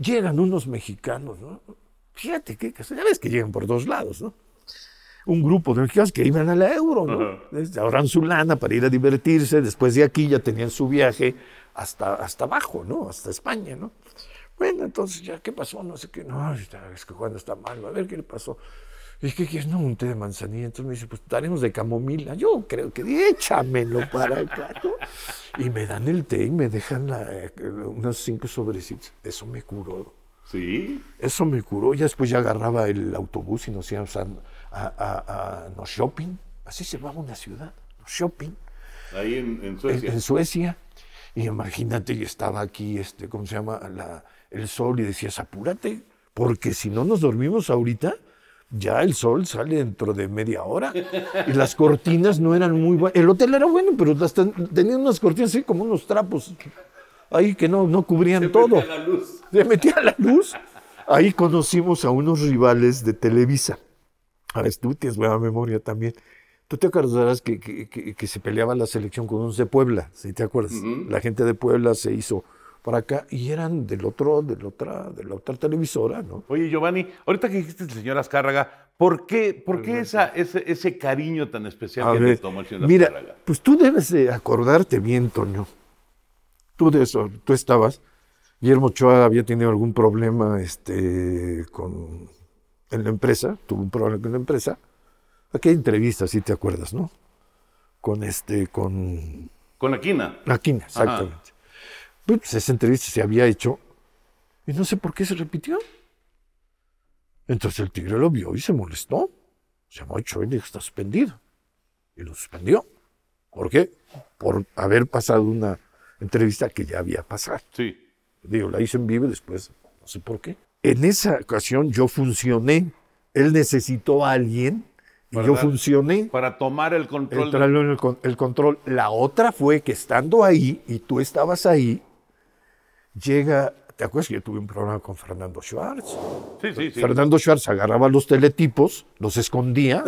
Llegan unos mexicanos, ¿no? Fíjate, que, ya ves que llegan por dos lados, ¿no? un grupo de mexicanos que iban a la euro, ¿no? Este, Ahorran su lana para ir a divertirse, después de aquí ya tenían su viaje hasta, hasta abajo, ¿no? Hasta España, ¿no? Bueno, entonces ya, ¿qué pasó? No sé qué, no, es que Juan está mal, a ver qué le pasó es que quieres no, un té de manzanilla. Entonces me dice, pues daremos de camomila. Yo creo que échamelo para acá. Y me dan el té y me dejan eh, unos cinco sobrecitos. Eso me curó. Sí. Eso me curó. Ya después ya agarraba el autobús y nos íbamos a, a, a, no shopping. Así se va a una ciudad, no shopping. Ahí en, Suecia. En, Suecia. Y imagínate, y estaba aquí, este, ¿cómo se llama? el sol y decías, apúrate, porque si no nos dormimos ahorita, ya el sol sale dentro de media hora. Y las cortinas no eran muy buenas. El hotel era bueno, pero tenían unas cortinas así como unos trapos ahí que no, no cubrían todo. Metía Se metía la luz. Ahí conocimos a unos rivales de Televisa. A ver, tú tienes buena memoria también. Tú te acordarás que, que, que, se peleaba la selección con unos de Puebla, te acuerdas. La gente de Puebla se hizo para acá, y eran del otro, de la otra, de la televisora, ¿no? Oye, Giovanni, ahorita que dijiste el señor Azcárraga, ¿por qué, por esa, ese, ese, cariño tan especial que te tomó el señor mira, Pues tú debes de acordarte bien, Toño. Tú de eso, tú estabas. Guillermo Ochoa había tenido algún problema este, en la empresa, tuvo un problema con la empresa. Aquí hay entrevistas, si te acuerdas, ¿no? Con este, con. Con Aquina. Aquina, exactamente. Pues esa entrevista se había hecho y no sé por qué se repitió. Entonces el tigre lo vio y se molestó. Se llamó hecho está suspendido. Y lo suspendió. ¿Por qué? Por haber pasado una entrevista que ya había pasado. Sí. Digo, la hice en vivo después, no sé por qué. En esa ocasión yo funcioné. Él necesitó a alguien y yo funcioné. Para tomar el control. El, el control. La otra fue que estando ahí y tú estabas ahí, llega, ¿te acuerdas que yo tuve un programa con Fernando Schwartz? Sí, sí, sí. Fernando Schwartz agarraba los teletipos, los escondía,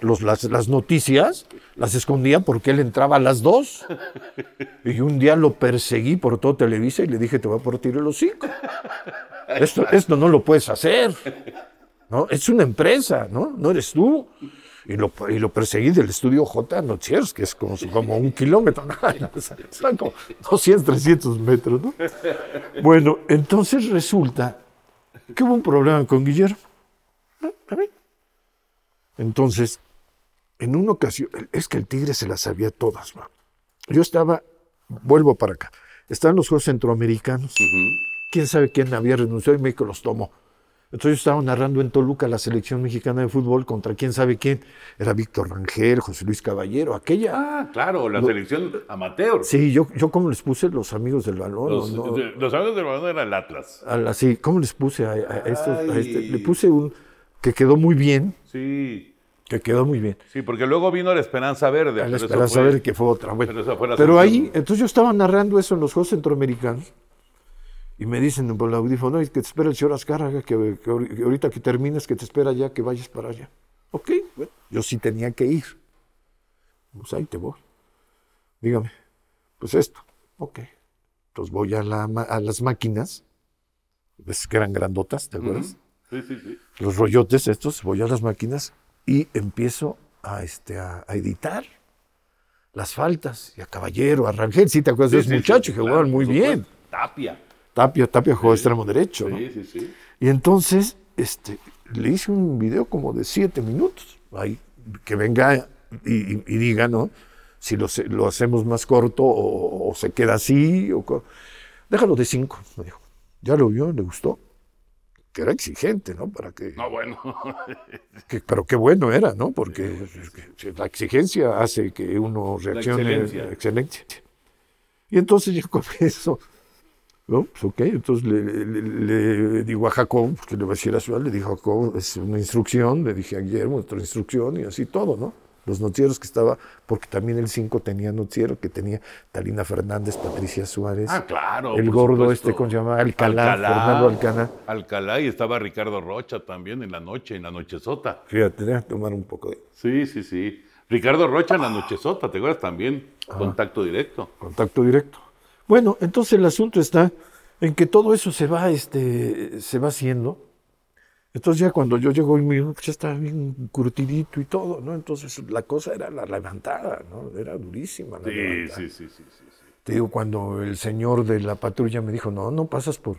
los, las, noticias, las escondía porque él entraba a las dos. Y un día lo perseguí por todo Televisa y le dije, te voy a partir el hocico. Esto, esto no lo puedes hacer. ¿no? Es una empresa, ¿no? No eres tú y lo, perseguí del estudio J. Nochiers, que es como, un kilómetro, están como 200, 300 metros. ¿no? Bueno, entonces resulta que hubo un problema con Guillermo. Ah, entonces, en una ocasión, es que el tigre se las sabía todas. ¿no? Yo estaba, vuelvo para acá, están los Juegos Centroamericanos. Quién sabe quién había renunciado y me los tomó. Entonces yo estaba narrando en Toluca la selección mexicana de fútbol contra quién sabe quién. Era Víctor Rangel, José Luis Caballero, aquella. Ah, claro, la selección amateur. Sí, yo, yo como les puse los amigos del balón. Los, amigos del balón era el Atlas. sí, ¿cómo les puse a, estos, este? Le puse un que quedó muy bien. Sí. Que quedó muy bien. Sí, porque luego vino la Esperanza Verde. La Esperanza Verde, que fue otra. pero ahí, entonces yo estaba narrando eso en los Juegos Centroamericanos y me dicen por el audífono, que te espera el señor Azcárraga, que, ahorita que termines, que te espera ya, que vayas para allá. Ok, bueno, yo sí tenía que ir. Pues ahí te voy. Dígame, pues esto, ok. Entonces voy a, las máquinas, ves pues que eran grandotas, ¿te acuerdas? Sí, sí, sí. Los rollotes estos, voy a las máquinas y empiezo a, este, a, editar las faltas. Y a Caballero, a Rangel, sí, ¿te acuerdas de esos muchachos que muy bien? Tapia. Tapia, Tapia jugó extremo derecho. ¿no? Sí, sí, sí. y entonces este, le hice un video como de siete minutos, ahí, que venga y, diga, ¿no? Si lo, hacemos más corto o, se queda así. O, déjalo de cinco, me dijo. Ya lo vio, le gustó. Que era exigente, ¿no? Para que. No, bueno. pero qué bueno era, ¿no? Porque la exigencia hace que uno reaccione. excelente. La excelencia. Y entonces yo comienzo ¿No? Pues ok, entonces le, digo a Jacob, porque pues, le va a decir a Suárez, le dijo a Jacob, es una instrucción, le dije a Guillermo, otra instrucción y así todo, ¿no? Los noticieros que estaba, porque también el 5 tenía noticiero, que tenía Talina Fernández, Patricia Suárez. Ah, claro. El gordo este, ¿cómo se llama? Alcalá, Fernando Alcalá. Alcalá y estaba Ricardo Rocha también en la noche, en la noche sota. Fíjate, que tomar un poco de... Sí, sí, sí. Ricardo Rocha en la Nochezota, sota, ¿te acuerdas también? Contacto directo. Contacto directo. Bueno, entonces el asunto está en que todo eso se va, este, se va haciendo. Entonces ya cuando yo llego y pues ya estaba bien curtidito y todo, ¿no? Entonces la cosa era la levantada, ¿no? Era durísima. La sí, sí, sí, sí, sí, Te digo, cuando el señor de la patrulla me dijo, no, no pasas por,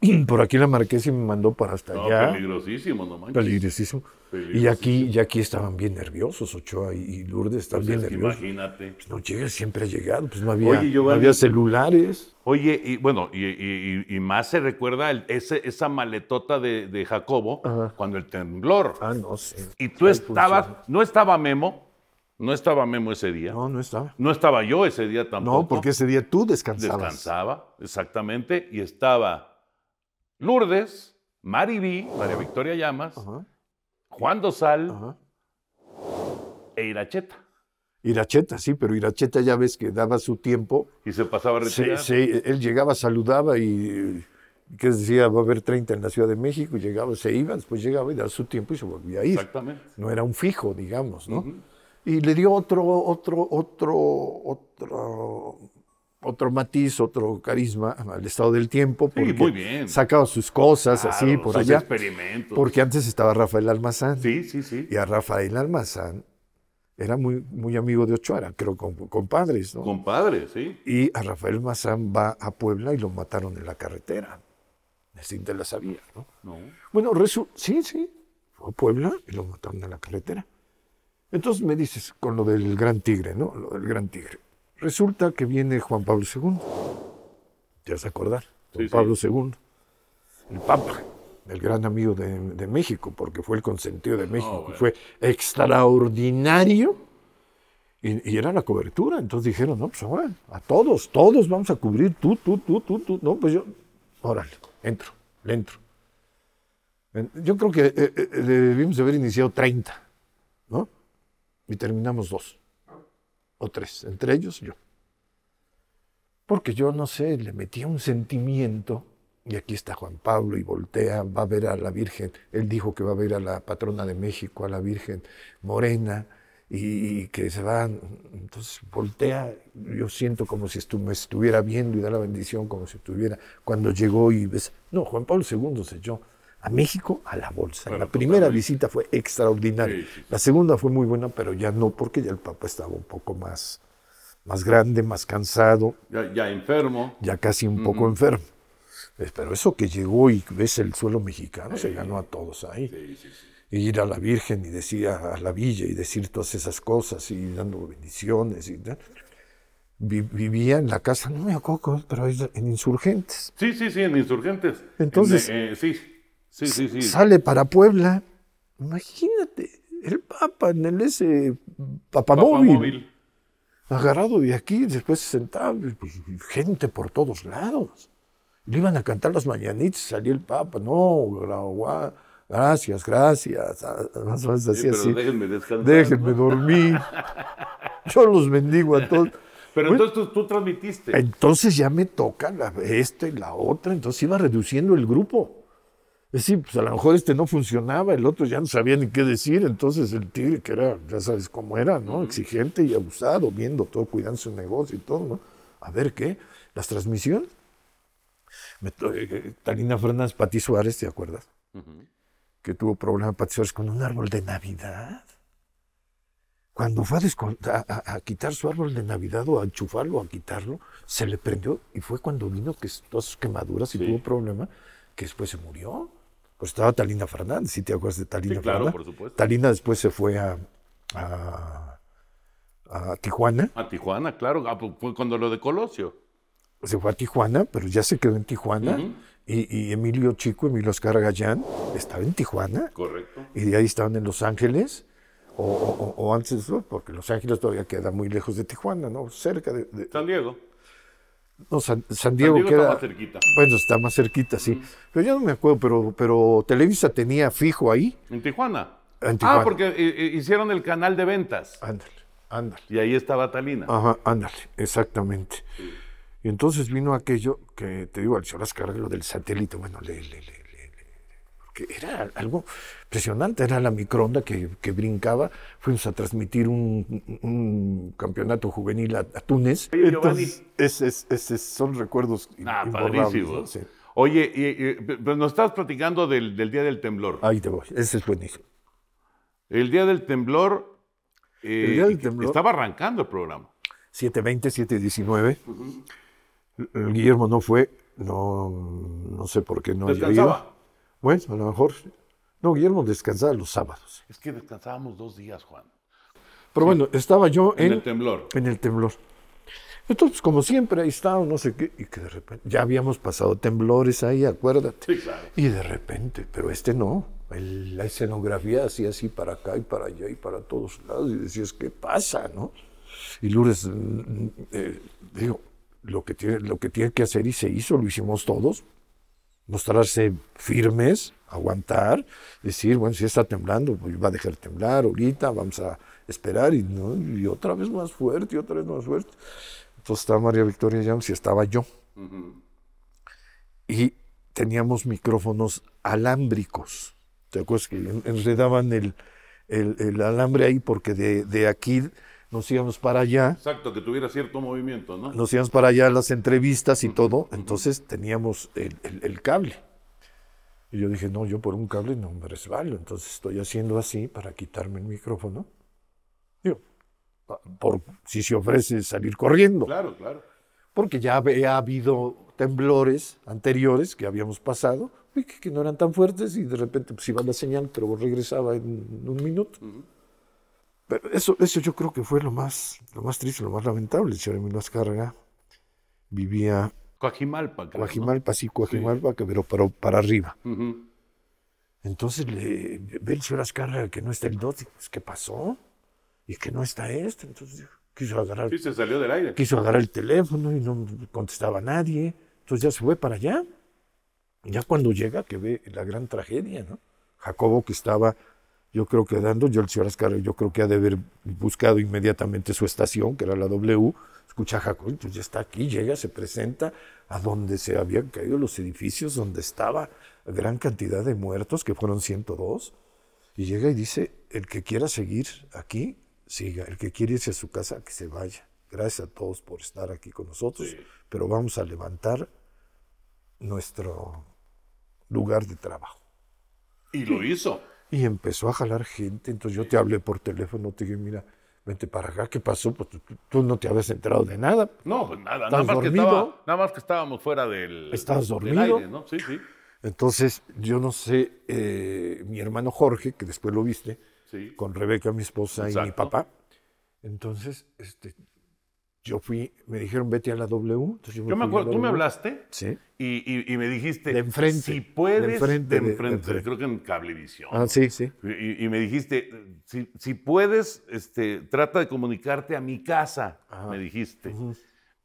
por aquí la marquesa y me mandó para hasta no, allá. Peligrosísimo, no manches. Peligrosísimo. Y aquí, ya aquí estaban bien nerviosos, Ochoa y Lourdes estaban pues bien nerviosos. Imagínate. Pues no llega, siempre ha llegado, pues no había, celulares. Oye, y bueno, y, más se recuerda esa maletota de, Jacobo cuando el temblor. Ah, no sé. Y tú estabas, no estaba Memo, no estaba Memo ese día. No, no estaba. No estaba yo ese día tampoco. No, porque ese día tú descansabas. Descansaba, exactamente, y estaba Lourdes, Maribí, María Victoria Llamas, Juan Dosal e Iracheta. Iracheta, sí, pero Iracheta ya ves que daba su tiempo. Y se pasaba a Sí, él llegaba, saludaba y qué decía, va a haber 30 en la Ciudad de México, llegaba, se iba, después llegaba y daba su tiempo y se volvía a ir. Exactamente. No era un fijo, digamos, ¿no? Y le dio otro, otro, otro, otro, otro matiz, otro carisma al estado del tiempo. Porque Sacaba sus cosas así por allá. Porque antes estaba Rafael Almazán. Sí, sí, sí. Y a Rafael Almazán era muy, muy amigo de Ochoara, creo, con, compadres, ¿no? Compadres, sí. Y a Rafael Almazán va a Puebla y lo mataron en la carretera. el lo la sabía, ¿no? No. Bueno, sí, sí. Fue a Puebla y lo mataron en la carretera. Entonces me dices con lo del gran tigre, ¿no? Lo del gran tigre. Resulta que viene Juan Pablo II. ¿Te vas a acordar? Juan Pablo II, el Papa, el gran amigo de, México, porque fue el consentido de México. Fue extraordinario. Y, era la cobertura. Entonces dijeron, no, pues ahora, a todos, todos vamos a cubrir, tú, tú, tú, tú, tú. No, pues yo, órale, entro, le entro. Yo creo que eh, eh, eh, debimos haber iniciado 30, ¿no? Y terminamos dos o tres, entre ellos yo. Porque yo no sé, le metía un sentimiento, y aquí está Juan Pablo y voltea, va a ver a la Virgen, él dijo que va a ver a la patrona de México, a la Virgen Morena, y, que se va, entonces voltea, yo siento como si me estuviera viendo y da la bendición como si estuviera, cuando llegó y ves, no, Juan Pablo II se yo México a la bolsa. la primera visita fue extraordinaria. La segunda fue muy buena, pero ya no, porque ya el Papa estaba un poco más, más grande, más cansado. Ya, enfermo. Ya casi un poco enfermo. Pero eso que llegó y ves el suelo mexicano, se ganó a todos ahí. Y ir a la Virgen y decir a, la villa y decir todas esas cosas y dando bendiciones y tal vivía en la casa, no me acuerdo, pero en Insurgentes. Sí, sí, sí, en Insurgentes. Entonces, eh, sí. Sale para Puebla. Imagínate, el Papa en el ese papamóvil. Agarrado de aquí, después se sentaba, pues, gente por todos lados. Le iban a cantar las mañanitas, salía el Papa. No, gracias, gracias. Más o menos así, así. Déjenme dormir. Yo los bendigo a todos. Pero entonces tú, transmitiste. Entonces ya me toca la, esta y la otra, entonces iba reduciendo el grupo. Es decir, pues a lo mejor este no funcionaba, el otro ya no sabía ni qué decir, entonces el tigre, que era, ya sabes cómo era, ¿no? Exigente y abusado, viendo todo, cuidando su negocio y todo, ¿no? A ver qué, las transmisiones. Eh, eh, Talina Fernández Pati Suárez, ¿te acuerdas? Que tuvo problemas Pati Suárez con un árbol de Navidad. Cuando fue a, quitar su árbol de Navidad o a enchufarlo o a quitarlo, se le prendió y fue cuando vino que todas sus quemaduras y tuvo problema que después se murió pues estaba Talina Fernández, si te acuerdas de Talina sí, claro, Por supuesto. Talina después se fue a, a, Tijuana. A Tijuana, claro, ah, pues, fue cuando lo de Colosio. Se fue a Tijuana, pero ya se quedó en Tijuana. y, Emilio Chico, Emilio Oscar Gallán, estaba en Tijuana. Correcto. Y de ahí estaban en Los Ángeles. O, o, antes, porque Los Ángeles todavía queda muy lejos de Tijuana, ¿no? Cerca de San Diego. No, San, Diego, queda, cerquita. Bueno, está más cerquita, sí. Pero yo no me acuerdo, pero, pero Televisa tenía fijo ahí. ¿En Tijuana? Ah, porque eh, eh, hicieron el canal de ventas. Ándale, ándale. Y ahí estaba Talina. Ajá, ándale, exactamente. Y entonces vino aquello que te digo, al Cholas del satélite, bueno, lee, le, le era algo impresionante, era la microonda que, brincaba. Fuimos a transmitir un, campeonato juvenil a, Túnez. son recuerdos ah, padrísimos. Oye, nos estabas platicando del, Día del Temblor. Ahí te voy, ese es buenísimo. El Día del Temblor, eh, estaba arrancando el programa. 720, 719. Guillermo no fue, no, no sé por qué no haya bueno, a lo mejor. No, Guillermo descansaba los sábados. Es que descansábamos dos días, Juan. Pero bueno, estaba yo en, el temblor. En el temblor. Entonces, como siempre, ahí estaba, no sé qué, y que de repente, ya habíamos pasado temblores ahí, acuérdate. Y de repente, pero este no, la escenografía hacía así para acá y para allá y para todos lados, y decías, ¿qué pasa, no? Y Lourdes, mm, mm, eh, digo, lo que, tiene, lo que tiene que hacer y se hizo, lo hicimos todos, mostrarse firmes, aguantar, decir, bueno, si está temblando, pues va a dejar temblar ahorita, vamos a esperar y, ¿no? y otra vez más fuerte, y otra vez más fuerte. Entonces estaba María Victoria Llamas y estaba yo. Y teníamos micrófonos alámbricos. ¿Te acuerdas que enredaban el, el, alambre ahí? Porque de, de aquí nos íbamos para allá. Exacto, que tuviera cierto movimiento, ¿no? Nos íbamos para allá las entrevistas y todo, entonces teníamos el, cable. Y yo dije, no, yo por un cable no me resbalo, entonces estoy haciendo así para quitarme el micrófono. Digo, por, si se ofrece salir corriendo. Claro, claro. Porque ya había habido temblores anteriores que habíamos pasado, que, no eran tan fuertes y de repente pues iba la señal, pero regresaba en un minuto. Pero eso, eso yo creo que fue lo más, lo más triste, lo más lamentable. El señor Emilio vivía... Coajimalpa, Coajimalpa, sí, Coajimalpa, pero para, arriba. Entonces le ve el señor Azcárraga que no está el y pues, ¿qué pasó? Y que no está esto. Entonces quiso agarrar... Sí, se Quiso agarrar el teléfono y no contestaba a nadie. Entonces ya se fue para allá. Ya cuando llega, que ve la gran tragedia, ¿no? Jacobo que estaba yo creo que dando, yo el señor Ascaro, yo creo que ha de haber buscado inmediatamente su estación, que era la W, escucha Jacob, pues ya está aquí, llega, se presenta a donde se habían caído los edificios, donde estaba gran cantidad de muertos, que fueron 102, y llega y dice, el que quiera seguir aquí, siga, el que quiere irse a su casa, que se vaya. Gracias a todos por estar aquí con nosotros, pero vamos a levantar nuestro lugar de trabajo. Y lo hizo. Y empezó a jalar gente. Entonces yo te hablé por teléfono, te dije, mira, vente para acá, ¿qué pasó? Pues tú, no te habías enterado de nada. No, pues nada, nada más, Que estaba, nada más que estábamos fuera del. estabas dormido. ¿no? Sí, sí. Entonces, yo no sé, eh, mi hermano Jorge, que después lo viste, con Rebeca, mi esposa y mi papá. Entonces, este, yo fui, me dijeron, vete a la W. Yo, me acuerdo, tú me hablaste ¿Sí? y, y, me dijiste, de enfrente, si puedes, de enfrente, creo que en Cablevisión. Ah, sí, sí. Y, me dijiste, si, puedes, este, trata de comunicarte a mi casa, me dijiste,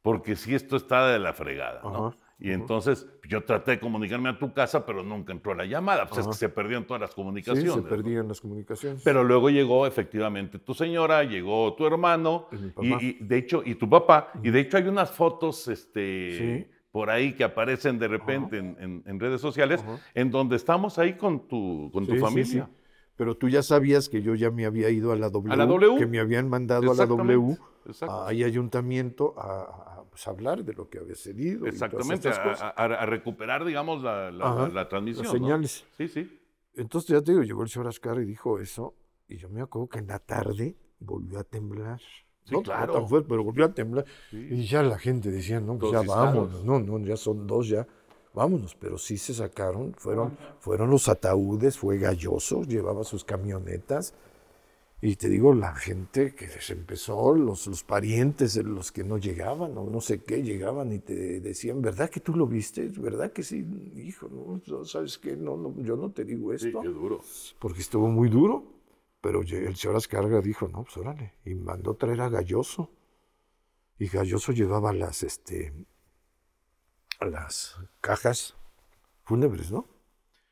porque si esto está de la fregada, ¿no? Y entonces yo traté de comunicarme a tu casa, pero nunca entró la llamada. Pues es que se perdieron todas las comunicaciones. Sí, se perdieron las comunicaciones. Pero luego llegó efectivamente tu señora, llegó tu hermano, y, de hecho, y tu papá. Y de hecho hay unas fotos este, por ahí que aparecen de repente en, redes sociales, en donde estamos ahí con tu, con tu familia. pero tú ya sabías que yo ya me había ido a la W, que me habían mandado a la W, ahí ayuntamiento, a, pues, hablar de lo que había cedido. Exactamente, A, recuperar, digamos, la, la, transmisión. Las señales. Sí, sí. Entonces, ya te digo, llegó el señor Ascar y dijo eso, y yo me acuerdo que en la tarde volvió a temblar. Sí, no, claro. pero volvió a temblar. Y ya la gente decía, no, pues ya vámonos. No, no, ya son dos ya. Vámonos, pero sí se sacaron, fueron, fueron los ataúdes, fue Galloso, llevaba sus camionetas, y te digo, la gente que se empezó, los, los parientes, los que no llegaban o no sé qué, llegaban y te decían, ¿verdad que tú lo viste? ¿Verdad que sí? Hijo, no, ¿sabes qué? No, yo no te digo esto. Sí, duro. Porque estuvo muy duro. Pero el señor Ascarga dijo, no, pues órale. Y mandó traer a Galloso. Y Galloso llevaba las, este, las cajas fúnebres, ¿no?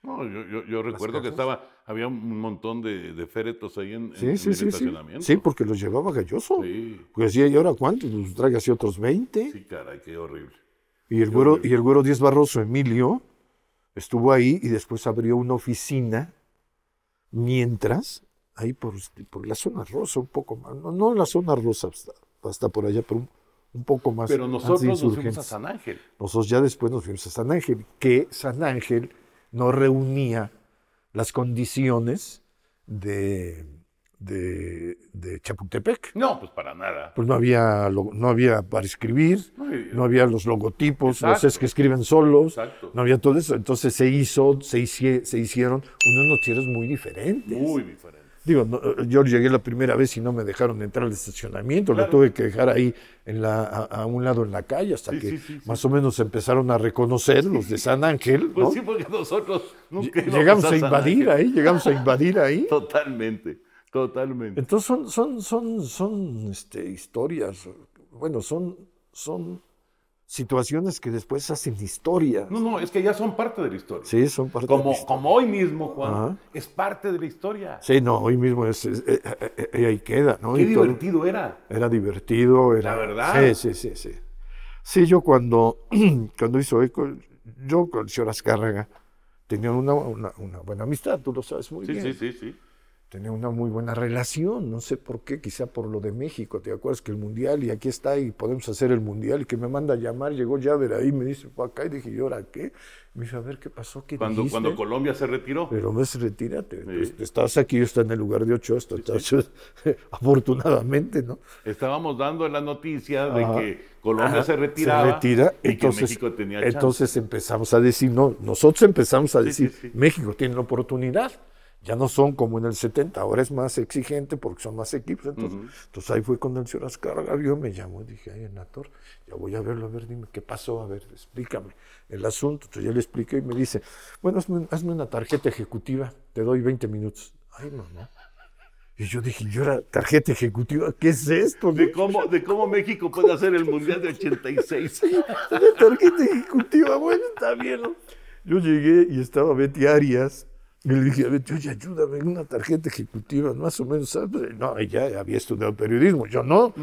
No, yo, recuerdo que estaba había un montón de, de féretos ahí en, el sí, estacionamiento. Sí. porque los llevaba galloso. Porque decía, ¿y ahora cuántos? traigas pues, trae así otros 20. Sí, caray, qué horrible. Y el, güero, y Barroso, Emilio, estuvo ahí y después abrió una oficina mientras, ahí por, por la zona rosa, un poco más, no, la zona rosa, hasta, por allá, pero un, poco más. Pero nosotros nos fuimos a San Ángel. Nosotros ya después nos fuimos a San Ángel, que San Ángel no reunía las condiciones de, de, Chapultepec. No, pues para nada. Pues no había, no había para escribir, no había, los logotipos, los es que escriben solos, no había todo eso. Entonces se hizo, se, se hicieron unos noticieros muy diferentes. Muy diferentes. Digo, eh, yo llegué la primera vez y no me dejaron entrar al estacionamiento, lo tuve que dejar ahí en la, a, un lado en la calle hasta que más o menos empezaron a reconocer los de San Ángel. Pues sí, porque nosotros nunca llegamos a, invadir ahí, llegamos a invadir ahí. Totalmente, totalmente. Entonces son, son, son, son este, historias, bueno, son, son situaciones que después hacen historia. No, no, es que ya son parte de la historia. Sí, son parte como, de la historia. Como hoy mismo, Juan, es parte de la historia. Sí, no, hoy mismo es, eh, eh, eh, ahí queda, ¿no? Qué divertido era. Era divertido, era... La verdad. Sí, sí, sí, sí. Sí, yo cuando, cuando hizo eco, yo con el señor Azcárraga tenía una, una, buena amistad, tú lo sabes muy sí, Sí, sí, sí tenía una muy buena relación, no sé por qué, quizá por lo de México, ¿te acuerdas que el mundial y aquí está y podemos hacer el mundial y que me manda a llamar, llegó ver ahí, me dice, pues acá y dije, ¿y ahora qué? Me dice, a ver, ¿qué pasó? ¿Qué cuando, dijiste? cuando Colombia se retiró. Pero ves, retírate, sí. Pues, estás aquí, yo estoy en el lugar de ocho, afortunadamente, ¿no? Estábamos dando la noticia de que Colombia se retiraba se retira, entonces, México tenía Entonces empezamos a decir, no, nosotros empezamos a decir, México tiene la oportunidad ya no son como en el 70, ahora es más exigente porque son más equipos. Entonces, entonces ahí fue cuando el señor Azcárraga yo me llamó y dije, ay, Nator, ya voy a verlo, a ver, dime qué pasó, a ver, explícame el asunto. Entonces ya le expliqué y me dice, bueno, hazme, una tarjeta ejecutiva, te doy 20 minutos. Ay, mamá. Y yo dije, yo era tarjeta ejecutiva, ¿qué es esto? De cómo, de cómo México puede hacer el Mundial de 86. tarjeta ejecutiva, bueno, está bien. ¿no? Yo llegué y estaba Betty Arias, y le dije, a oye, ayúdame una tarjeta ejecutiva, más o menos, ¿sabes? No, ella había estudiado periodismo, yo no.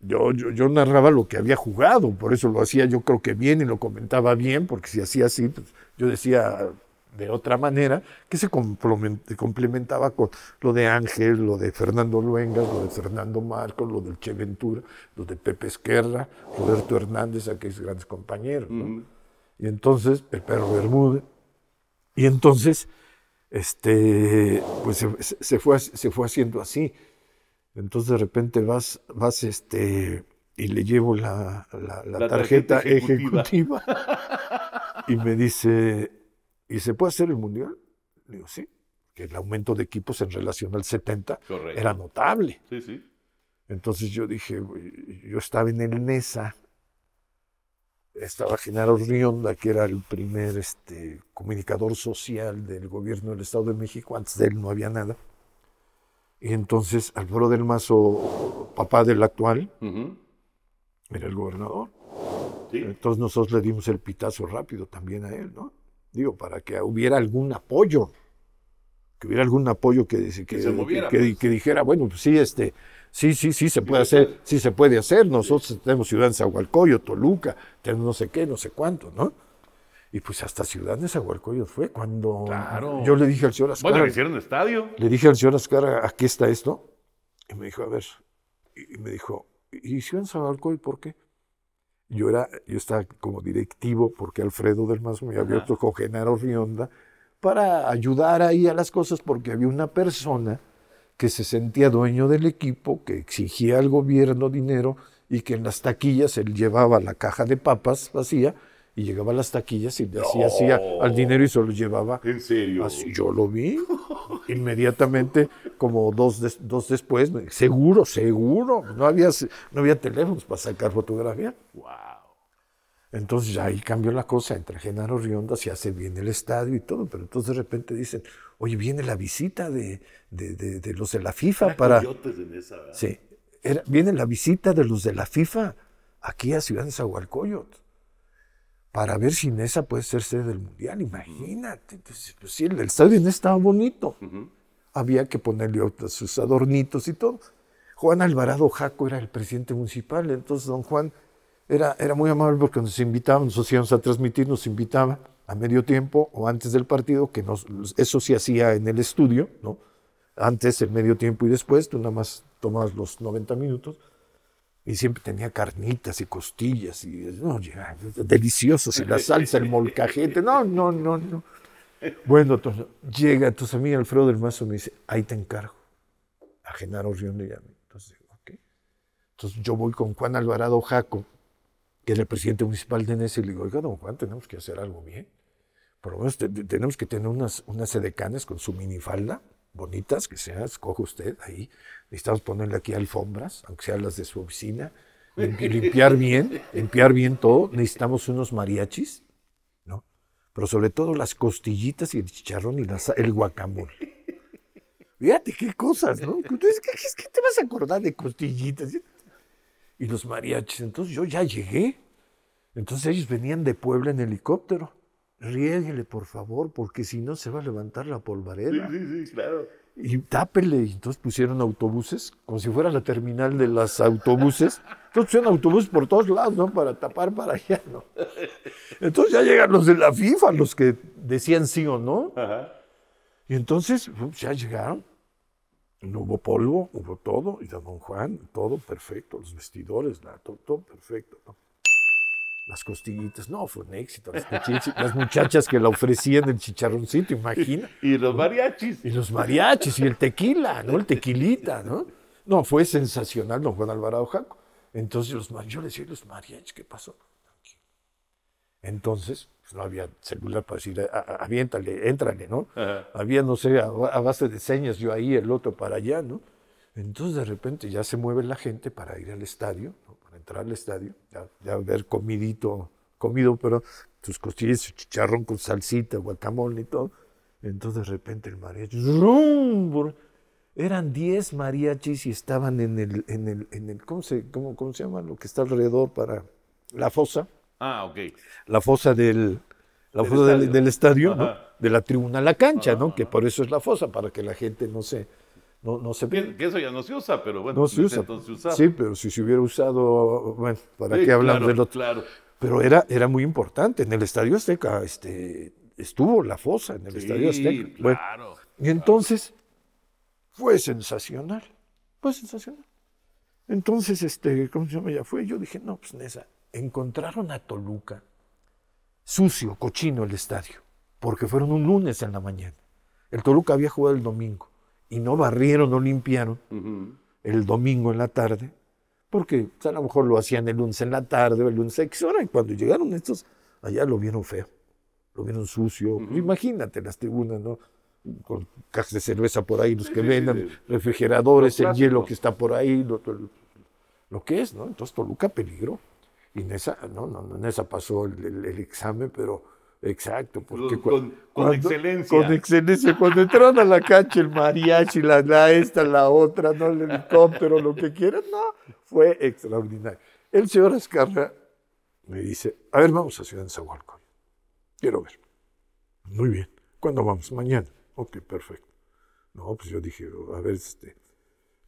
Yo, yo, narraba lo que había jugado, por eso lo hacía yo creo que bien y lo comentaba bien, porque si hacía así, pues, yo decía de otra manera, que se complementaba con lo de Ángel, lo de Fernando Luengas, lo de Fernando Marcos, lo del Che Ventura, lo de Pepe Esquerra, Roberto Hernández, aquellos grandes compañeros. Y entonces, el perro Bermúdez. Y entonces este, pues se, fue, se fue haciendo así. Entonces de repente vas, vas este, y le llevo la, tarjeta, ejecutiva, y me dice, ¿y se puede hacer el mundial? Le digo, sí, que el aumento de equipos en relación al 70 era notable. Sí, sí. Entonces yo dije, yo estaba en el NESA estaba Genaro Rionda, que era el primer este, comunicador social del gobierno del Estado de México, antes de él no había nada. Y entonces Alfredo del Mazo, papá del actual, era el gobernador. Entonces nosotros le dimos el pitazo rápido también a él, ¿no? Digo, para que hubiera algún apoyo, que hubiera algún apoyo que, que, que, que pues. dijera, bueno, pues sí, este, Sí, sí, sí se puede hacer, sí se puede hacer. Nosotros tenemos ciudad de Zahualcoyo, Toluca, tenemos no sé qué, no sé cuánto, ¿no? Y pues hasta Ciudad de Zahualcoyo fue cuando yo le dije al señor Ascara. Bueno, le hicieron estadio. Le dije al señor Ascara, aquí está esto. Y me dijo, a ver. Y me dijo, ¿y Ciudad de Zahualcoyo por qué? Yo, era, yo estaba como directivo porque Alfredo del Mazo me había abierto con Genaro Rionda para ayudar ahí a las cosas porque había una persona que se sentía dueño del equipo, que exigía al gobierno dinero y que en las taquillas él llevaba la caja de papas vacía y llegaba a las taquillas y le hacía, al dinero y se lo llevaba. ¿En serio? Así yo lo vi. Inmediatamente, como dos, dos después, seguro, seguro. No había, no había teléfonos para sacar fotografía. ¡Wow! Entonces ahí cambió la cosa, entre Genaro Rionda, se hace bien el estadio y todo, pero entonces de repente dicen, oye, viene la visita de, los de la FIFA para... sí, viene la visita de los de la FIFA aquí a Ciudad de Zahualcoyot para ver si Nesa puede ser sede del Mundial, imagínate. Entonces, pues sí, el estadio Inés estaba bonito. Había que ponerle otros, sus adornitos y todo. Juan Alvarado Jaco era el presidente municipal, entonces don Juan era, era muy amable porque nos invitaban, nos hacíamos a transmitir, nos invitaba a medio tiempo o antes del partido, que nos, eso se hacía en el estudio, ¿no? antes, el medio tiempo y después, tú nada más tomabas los 90 minutos y siempre tenía carnitas y costillas y no, ya, deliciosos y la salsa, el molcajete, no, no, no, no. Bueno, entonces llega, entonces a mí Alfredo del Mazo me dice, ahí te encargo, a Genaro Rionde Entonces Entonces yo voy con Juan Alvarado Jaco, que el presidente municipal de Nesa, le digo, oiga, don Juan, tenemos que hacer algo bien. Por lo menos tenemos que tener unas, unas con su minifalda, bonitas, que sea, escoge usted ahí. Necesitamos ponerle aquí alfombras, aunque sean las de su oficina, limpiar bien, limpiar bien todo. Necesitamos unos mariachis, ¿no? Pero sobre todo las costillitas y el chicharrón y las, el guacamole. Fíjate qué cosas, ¿no? ¿qué, ¿qué, te vas a acordar de costillitas? y los mariachis. Entonces yo ya llegué. Entonces ellos venían de Puebla en helicóptero. Riéguele, por favor, porque si no se va a levantar la polvareda. Sí, sí, sí, claro. Y tápele. entonces pusieron autobuses, como si fuera la terminal de los autobuses. Entonces pusieron autobuses por todos lados, ¿no? Para tapar para allá, ¿no? Entonces ya llegan los de la FIFA, los que decían sí o no. Y entonces, ya llegaron no hubo polvo, hubo todo, y don Juan, todo perfecto, los vestidores, la, todo, perfecto. Las costillitas, no, fue un éxito. Las, muchachas que la ofrecían el chicharroncito, imagina. Y, los mariachis. Y los mariachis, y el tequila, ¿no? El tequilita, ¿no? No, fue sensacional don Juan Alvarado Jaco. Entonces los, yo le decía, los mariachis, ¿qué pasó? Entonces, pues no había celular para decir, aviéntale, éntrale, ¿no? Había, no sé, a, base de señas, yo ahí, el otro para allá, ¿no? Entonces, de repente ya se mueve la gente para ir al estadio, para entrar al estadio, ya, ver comidito, comido, pero tus costillas, chicharrón con salsita, guacamole y todo. Entonces, de repente, el mariachi, ¡rum! Eran 10 mariachis y estaban en el, en el, en el ¿cómo se llama? Lo que está alrededor para la fosa Ah, ok. La fosa del, la fosa estadio, del, estadio ¿no? de la tribuna a la cancha, ¿no? Ah, que ah. por eso es la fosa, para que la gente no se... No, se... Que, que, eso ya no se usa, pero bueno, no se usa. Sí, pero si se hubiera usado, bueno, ¿para qué hablamos claro, Claro. Pero era, era muy importante. En el Estadio Azteca este, estuvo la fosa, en el Estadio Azteca. Bueno, y entonces fue sensacional, fue sensacional. Entonces, este, ¿cómo se llama? Ya fue. Yo dije, no, pues Nesa, encontraron a Toluca sucio, cochino el estadio, porque fueron un lunes en la mañana. El Toluca había jugado el domingo y no barrieron, no limpiaron el domingo en la tarde, porque pues, a lo mejor lo hacían el lunes en la tarde o el lunes a X hora, y cuando llegaron estos, allá lo vieron feo, lo vieron sucio. Imagínate las tribunas, ¿no? Con cajas de cerveza por ahí, los que vendan, refrigeradores, el hielo que está por ahí, lo, lo que es, ¿no? Entonces Toluca peligro. Y no, no, esa pasó el, examen, pero exacto. Porque con, excelencia. Con excelencia. Cuando entraron a la cancha el mariachi, la, esta, la otra, ¿no? el helicóptero, lo que quieran, no, fue extraordinario. El señor Escarra me dice, a ver, vamos a Ciudad de Zahualcón. Quiero ver. Muy bien. ¿Cuándo vamos? Mañana. Ok, perfecto. No, pues yo dije, oh, a ver, este,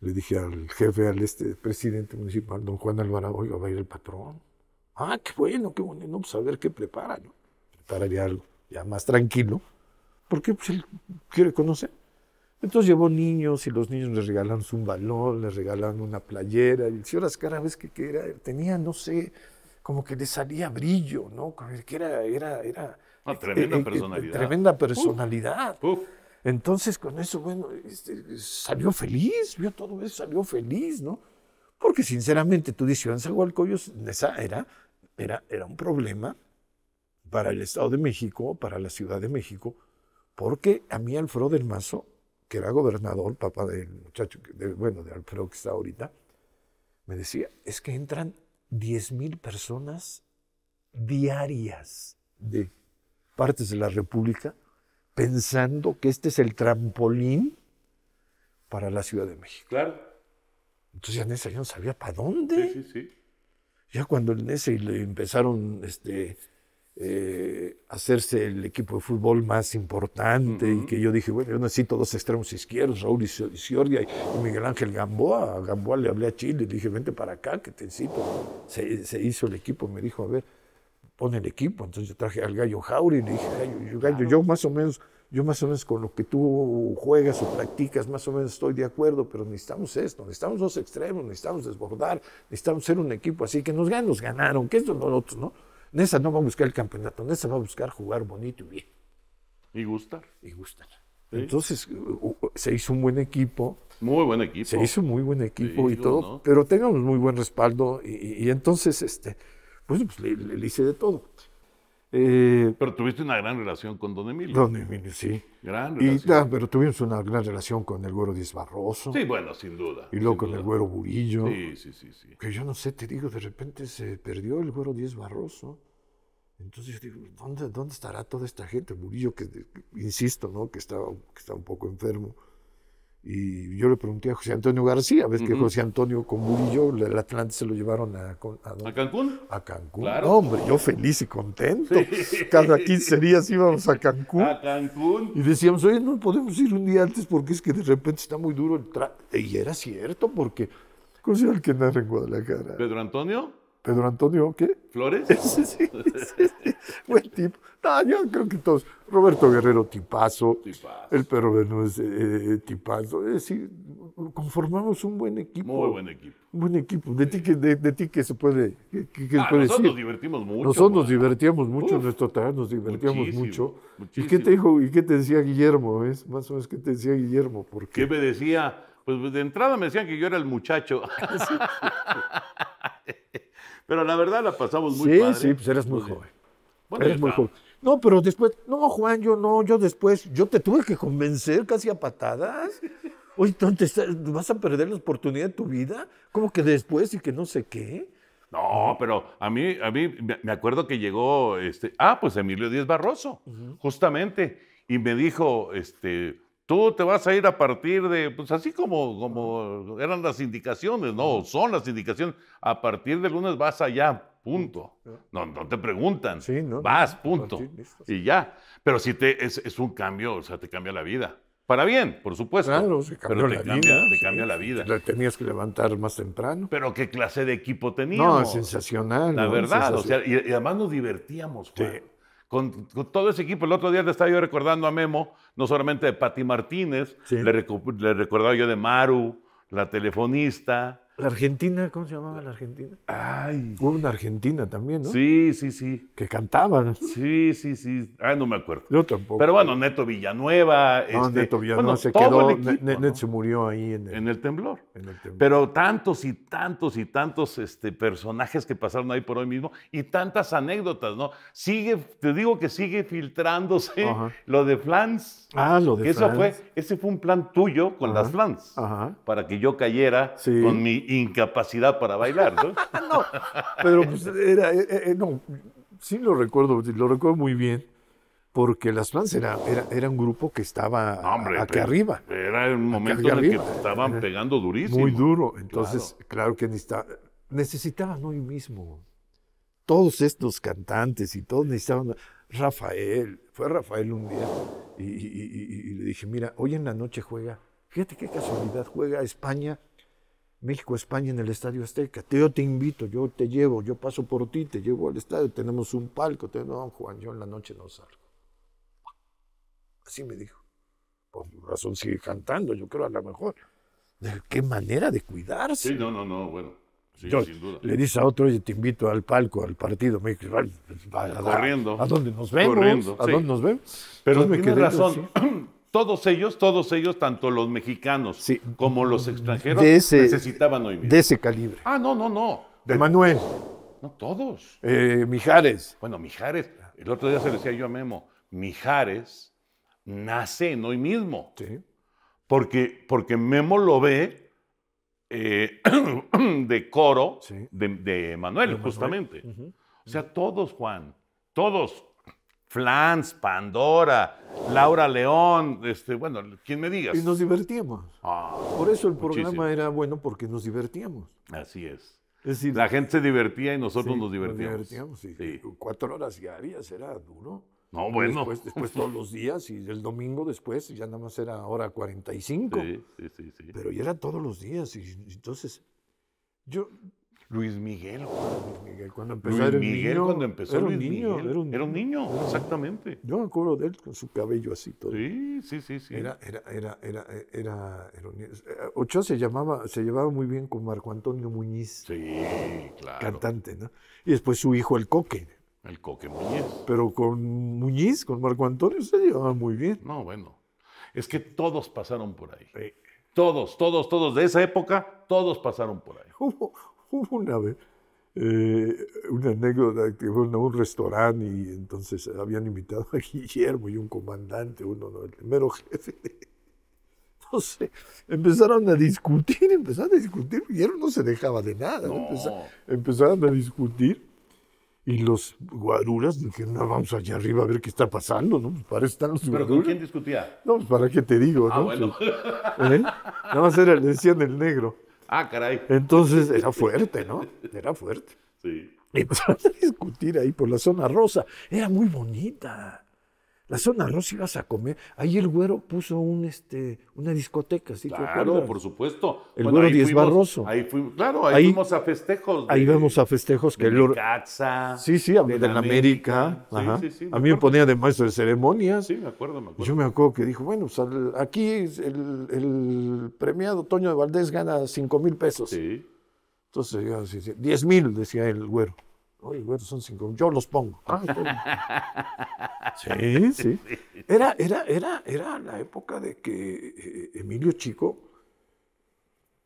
le dije al jefe, al este presidente municipal, don Juan Alvarado, oiga, va a ir el patrón. Ah, qué bueno, qué bueno. No, pues a ver qué prepara, ¿no? Prepararía algo, ya más tranquilo. Porque pues, él quiere conocer. Entonces llevó niños y los niños le regalaron un balón, le regalaron una playera. Y el señor cada vez que, que era, tenía, no sé, como que le salía brillo, ¿no? Que era, era, era una eh, tremenda eh, eh, personalidad. tremenda personalidad. Entonces, con eso, bueno, este, salió feliz, vio todo eso, salió feliz, ¿no? Porque, sinceramente, tú dices, Coyo, esa era era, un problema para el Estado de México, para la Ciudad de México, porque a mí Alfredo del Mazo, que era gobernador, papá del muchacho, bueno, de Alfredo que está ahorita, me decía, es que entran 10.000 personas diarias de partes de la República pensando que este es el trampolín para la Ciudad de México. Claro. Entonces ya yo no sabía para dónde. Sí, sí, sí. Ya cuando en ese empezaron este, eh, hacerse el equipo de fútbol más importante y que yo dije, bueno, yo necesito dos extremos izquierdos, Raúl y y, y Miguel Ángel Gamboa. A Gamboa le hablé a Chile, le dije, vente para acá, que te necesito. Se, hizo el equipo, me dijo, a ver, pon el equipo. Entonces yo traje al Gallo Jauri y le dije, Gallo, Gallo, yo más o menos yo más o menos con lo que tú juegas o practicas, más o menos estoy de acuerdo, pero necesitamos esto, necesitamos dos extremos, necesitamos desbordar, necesitamos ser un equipo así, que nos ganan, nos ganaron, que esto no lo ¿no? Nessa no va a buscar el campeonato, Nessa va a buscar jugar bonito y bien. Y gustar. Y gustar. Entonces se hizo un buen equipo. Muy buen equipo. Se hizo muy buen equipo y todo, pero un muy buen respaldo y, entonces, este, pues, pues le hice de todo. Eh, pero tuviste una gran relación con Don Emilio. Don Emilio, sí. Gran relación. Ah, pero tuvimos una gran relación con el güero Díaz Barroso. Sí, bueno, sin duda. Y luego con el güero Burillo. Sí, sí, sí, sí, Que yo no sé, te digo, de repente se perdió el güero Díaz Barroso. Entonces yo digo, ¿dónde, dónde estará toda esta gente? Burillo, que, insisto, ¿no? Que estaba, que estaba un poco enfermo. Y yo le pregunté a José Antonio García, ves que José Antonio con Murillo, el Atlante se lo llevaron a, a, Cancún. A Cancún. Claro. hombre, yo feliz y contento. Cada 15 días íbamos a Cancún. A Cancún. Y decíamos, oye, no podemos ir un día antes porque es que de repente está muy duro el tráfico. Y era cierto porque, ¿cómo se llama el que narra en Guadalajara? ¿Pedro Antonio? ¿Pedro Antonio qué? ¿Flores? sí, sí, sí, Buen tipo. No, ah, yo creo que todos. Roberto Guerrero, tipazo. El perro de eh, eh, tipazo. Es decir, conformamos un buen equipo. Muy buen equipo. Un buen equipo. De ti que, de, que se puede, que, ah, nosotros nos divertimos mucho. Nosotros nos divertíamos mucho, nuestro nos divertíamos mucho. ¿Y qué te dijo, y qué te decía Guillermo? Más o menos qué te decía Guillermo. ¿Qué me decía? Pues, pues de entrada me decían que yo era el muchacho. Pero la verdad la pasamos muy padre. Sí, sí, pues eres muy joven. Bueno, eres muy joven. No, pero después, no, Juan, yo no, yo después, yo te tuve que convencer casi a patadas. Oye, entonces, vas a perder la oportunidad de tu vida? ¿Cómo que después y que no sé qué? No, pero a mí, a mí me acuerdo que llegó, este, ah, pues Emilio Díez Barroso, justamente, y me dijo, este, tú te vas a ir a partir de, pues así como, como eran las indicaciones, ¿no? Son las indicaciones, a partir del lunes vas allá punto. No, te preguntan. vas, punto. y ya. Pero si te, es, un cambio, o sea, te cambia la vida. Para bien, por supuesto. Claro, pero te cambia, Te cambia la vida. La tenías que levantar más temprano. Pero qué clase de equipo teníamos. No, sensacional. La verdad, y, además nos divertíamos, Con, todo ese equipo. El otro día le estaba yo recordando a Memo, no solamente de Pati Martínez, le, le recordaba yo de Maru, la telefonista, la Argentina, ¿cómo se llamaba la Argentina? Ay. Hubo una Argentina también, ¿no? Sí, sí, sí. Que cantaban. Sí, sí, sí. Ay, ah, no me acuerdo. Yo tampoco. Pero bueno, Neto Villanueva. No, este, Neto Villanueva se quedó. Neto se murió ahí en el, temblor. Pero tantos y tantos y tantos este, personajes que pasaron ahí por hoy mismo y tantas anécdotas, ¿no? Sigue, te digo que sigue filtrándose lo de Flans. Ah, lo de Flans. Eso fue, ese fue un plan tuyo con las Flans. Ajá. Para que yo cayera con mi incapacidad para bailar, ¿no? no, pero pues era, eh, eh, eh, no, sí lo recuerdo, lo recuerdo muy bien, porque Las Flans era, era, un grupo que estaba aquí arriba. Era un momento en el que estaban pegando durísimo. Muy duro, entonces, claro, que necesitaban hoy mismo. Todos estos cantantes y todos necesitaban. Rafael, fue Rafael un día y, y le dije, mira, hoy en la noche juega, fíjate qué casualidad, juega España México-España en el Estadio Azteca. Yo te invito, yo te llevo, yo paso por ti, te llevo al estadio, tenemos un palco. Te... No, Juan, yo en la noche no salgo. Así me dijo. Por razón sigue cantando, yo creo a lo mejor. Qué manera de cuidarse. Sí, no, no, no, bueno. Sí, sin duda. Le dice a otro, oye, te invito al palco, al partido. Me dice, corriendo. ¿A dónde nos vemos? Corriendo, ¿A dónde nos vemos? Pero tiene me razón. todos ellos, todos ellos, tanto los mexicanos como los extranjeros, necesitaban hoy mismo. De ese calibre. Ah, no, no, no. De Manuel. No, todos. Eh, Mijares. Bueno, Mijares. El otro día se decía yo a Memo, Mijares nace en hoy mismo. Sí. Porque, porque Memo lo ve eh, de coro de, Manuel, justamente. O sea, todos, Juan, todos. Flans, Pandora, Laura León, este, bueno, quien me digas. Y nos divertíamos. Ah, Por eso el programa era bueno, porque nos divertíamos. Así es. Es decir, la gente se divertía y nosotros nos divertíamos. Nos divertíamos sí. Cuatro horas diarias era duro. No, bueno. Después, todos los días y el domingo después ya nada más era hora 45. Sí, sí, sí. sí. Pero ya era todos los días y entonces yo Luis Miguel. Luis Miguel cuando empezó. Luis Miguel cuando empezó. Era un niño, Era un niño, era un niño exactamente. Yo me acuerdo de él con su cabello así todo. Sí, sí, sí, sí. Era, era, era, era, era, era Ochoa se llamaba, se llevaba muy bien con Marco Antonio Muñiz. Sí, claro. Cantante, ¿no? Y después su hijo el Coque. El Coque Muñiz. Pero con Muñiz, con Marco Antonio se llevaba muy bien. No, bueno. Es que todos pasaron por ahí. Todos, todos, todos de esa época, todos pasaron por ahí. una vez eh, una anécdota que fue a un restaurante y entonces habían invitado a Guillermo y un comandante, uno, no, el primero jefe. Entonces empezaron a discutir, empezaron a discutir. Guillermo no se dejaba de nada. Empezaron, a discutir y los guaruras dijeron, vamos allá arriba a ver qué está pasando, ¿no? Pues, para estar los ¿Pero con quién discutía? No, pues para qué te digo, ah, ¿no? Bueno. Pues, ¿eh? Nada más era, le decían el negro. Ah, caray. Entonces era fuerte, ¿no? Era fuerte. Sí. Y a discutir ahí por la zona rosa. Era muy bonita. La zona rosa ibas a comer. Ahí el güero puso un, este, una discoteca, ¿sí? Claro, por supuesto. El güero Diez Barroso. Ahí fuimos, claro, ahí, fuimos a festejos. ahí vemos a festejos. que el, Caza, Sí, sí, de, la América. Sí, a mí me ponía de maestro de ceremonias. Sí, me acuerdo, me acuerdo. Yo me acuerdo que dijo, bueno, aquí el, premiado Toño de Valdés gana 5 mil pesos. Sí. Entonces, 10 mil, decía el güero. Oye, bueno, son cinco. Yo los pongo. sí, sí. Era, era, era, era la época de que eh, Emilio Chico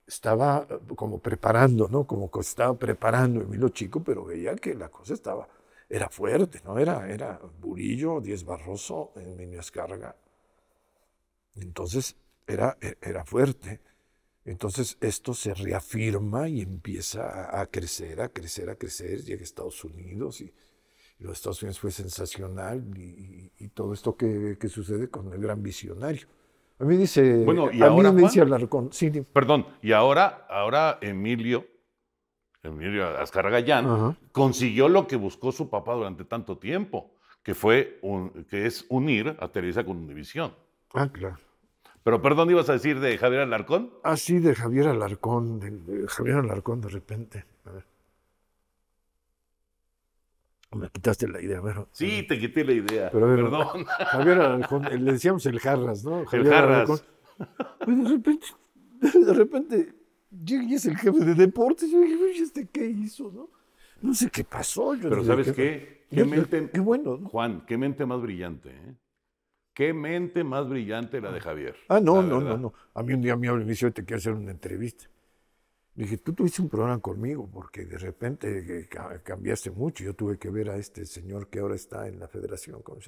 estaba eh, como preparando, ¿no? Como que estaba preparando Emilio Chico, pero veía que la cosa estaba, era fuerte, ¿no? Era, era Burillo, Diez Barroso, Emilio Escarga. Entonces, era, e, era fuerte. Entonces esto se reafirma y empieza a, crecer, a crecer, a crecer. Llega a Estados Unidos y, los Estados Unidos fue sensacional y, todo esto que, sucede con el gran visionario. A mí dice, a mí me dice hablar con... Sí, perdón, y ahora, ahora Emilio, Emilio Azcarra consiguió lo que buscó su papá durante tanto tiempo, que, fue que es unir a Teresa con Univisión. Ah, claro. Pero perdón, ibas a decir de Javier Alarcón. Ah, sí, de Javier Alarcón, de, Javier Alarcón de repente. Me quitaste la idea, ¿verdad? Sí, te quité la idea. Pero, perdón. Javier Alarcón, eh, le decíamos el Jarras, ¿no? Javier el Jarras. Alarcón. Pues de repente, de repente, y es el jefe de deportes. Yo dije, ¿este qué hizo, no? No sé qué pasó. Yo pero ¿sabes qué? Qué, bueno. Juan, qué mente más brillante, ¿eh? Qué mente más brillante la de Javier. Ah, no, no, no, no. A mí un día me habló y me dice, te quiero hacer una entrevista. dije, tú tuviste un programa conmigo porque de repente eh, cambiaste mucho. Yo tuve que ver a este señor que ahora está en la federación. ¿Cómo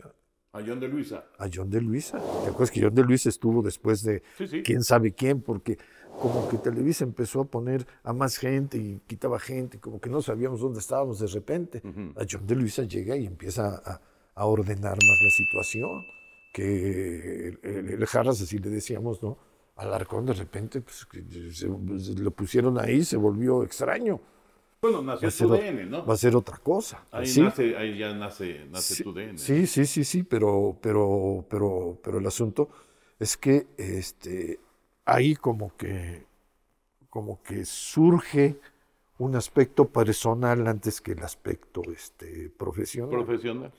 A John de Luisa. A John de Luisa. ¿Te acuerdas que John de Luisa estuvo después de quién sabe quién? Porque como que Televisa empezó a poner a más gente y quitaba gente, como que no sabíamos dónde estábamos de repente. A John de Luisa llega y empieza a, a ordenar más la situación que el, así le decíamos, ¿no? Alarcón de repente pues, pues, lo pusieron ahí, se volvió extraño. Bueno, nació tu DN, ¿no? Va a ser otra cosa. Ahí, nace, ahí ya nace, nace sí, tu DN. Sí, sí, sí, sí, pero, pero, pero, pero el asunto es que este, ahí como que, como que surge un aspecto personal antes que el aspecto este, profesional. Profesional.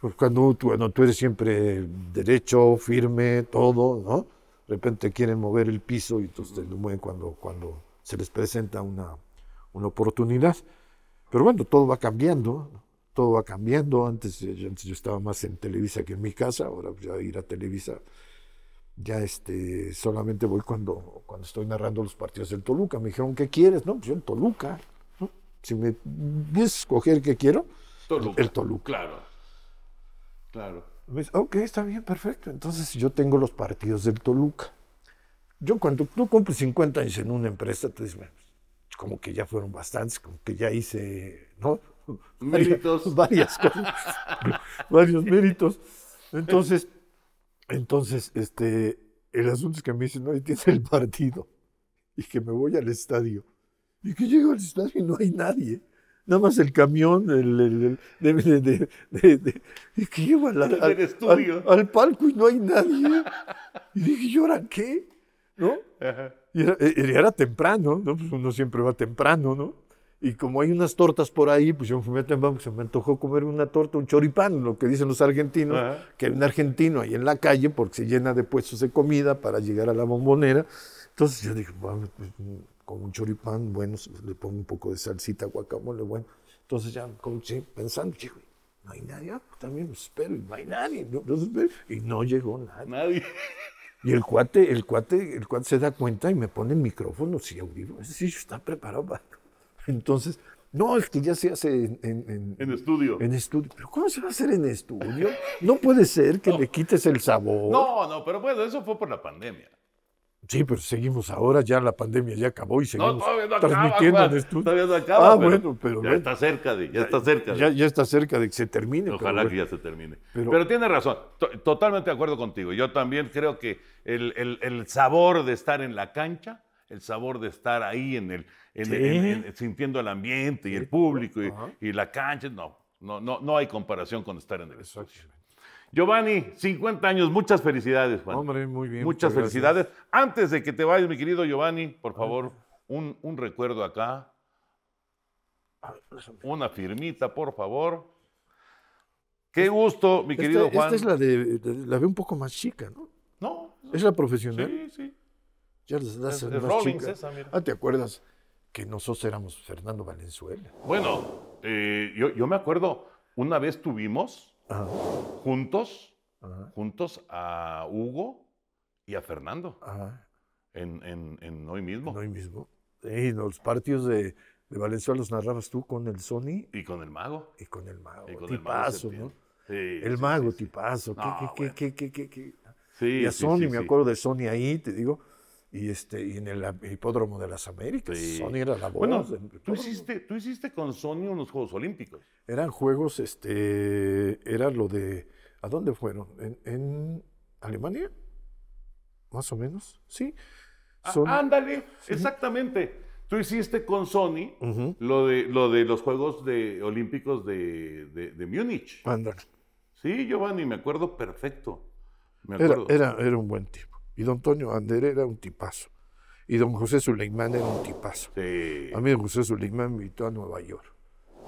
Pues, cuando tú, bueno, tú eres siempre derecho, firme, todo, ¿no? De repente quieren mover el piso y entonces lo mueven cuando, cuando se les presenta una, una oportunidad. Pero bueno, todo va cambiando, todo va cambiando. Antes, antes yo estaba más en Televisa que en mi casa, ahora voy a ir a Televisa ya este, solamente voy cuando, cuando estoy narrando los partidos del Toluca. Me dijeron, ¿qué quieres? No, pues yo el Toluca. Si me dices escoger qué quiero, el Toluca. Claro. Claro. Pues, ok, está bien, perfecto. Entonces yo tengo los partidos del Toluca. Yo cuando tú cumples 50 años en una empresa, tú dices, como que ya fueron bastantes, como que ya hice, ¿no? Méritos. Varias, cosas, varios méritos. Entonces, entonces, este, el asunto es que me dicen, no, ahí tienes el partido. Y que me voy al estadio. Y que llego al estadio y no hay nadie nada más el camión el, que lleva al, palco y no hay nadie. Y dije, ¿y ahora qué? ¿No? Y eh, eh, era, temprano, ¿no? Pues uno siempre va temprano, ¿no? Y como hay unas tortas por ahí, pues yo me fui vamos pues se me antojó comer una torta, un choripán, lo que dicen los argentinos, que hay un argentino ahí en la calle porque se llena de puestos de comida para llegar a la bombonera. Entonces yo dije, vamos, pues, con un choripán, bueno, le pongo un poco de salsita, guacamole, bueno. Entonces ya, como, pensando, chico, no hay nadie, ah, pues, también los espero, y no hay nadie, no, Y no llegó nadie. Nadie. Y el cuate, el cuate, el cuate se da cuenta y me pone el micrófono, sí, audífono, sí, está preparado para... Entonces, no, es que ya se hace en, en, estudio. En estudio. Pero ¿cómo se va a hacer en estudio? No puede ser que le quites el sabor. No, no, pero bueno, eso fue por la pandemia. Sí, pero seguimos ahora, ya la pandemia ya acabó y seguimos transmitiendo Todavía no acaba, ah, bueno, pero ya está cerca de, ya, está cerca. Ya, está cerca de que se termine. Ojalá que ya se termine. Pero, tiene razón, totalmente de acuerdo contigo. Yo también creo que el, sabor de estar en la cancha, el sabor de estar ahí en el, en, sintiendo el ambiente y el público y, la cancha, no, no, no, no hay comparación con estar en el Exacto. Giovanni, 50 años, muchas felicidades, Juan. Hombre, muy bien. Muchas, felicidades. Antes de que te vayas, mi querido Giovanni, por favor, un, recuerdo acá. Una firmita, por favor. Qué este- gusto, mi querido Juan. Esta es la de, la veo un poco más chica, ¿no? No. ¿Es la profesional? Sí, sí. Ya la das más Ah, ¿te acuerdas que nosotros éramos Fernando Valenzuela? Bueno, eh, yo, me acuerdo, una vez tuvimos juntos, juntos a Hugo y a Fernando. En, en, hoy mismo. hoy mismo. y los partidos de, de, Valencia los narrabas tú con el Sony. Y con el mago. Y con el mago. tipazo, el mago ¿no? Sí, el mago, tipazo. ¿Qué, qué, qué, qué, qué, Sí, y a Sony, me acuerdo de Sony ahí, te digo y, este, y en el Hipódromo de las Américas. Sony era la voz. tú hiciste, tú hiciste con Sony unos Juegos Olímpicos. Eran juegos, este, era lo de, ¿a dónde fueron? ¿En, Alemania? Más o menos, sí. Ah, ándale, exactamente. Tú hiciste con Sony lo, de, lo de los Juegos de, Olímpicos de, Múnich. Ándale. Sí, Giovanni, me acuerdo perfecto. era, era un buen tipo. Y don Antonio Ander era un tipazo. Y don José Suleimán era un tipazo. A mí don José Suleimán me invitó a Nueva York,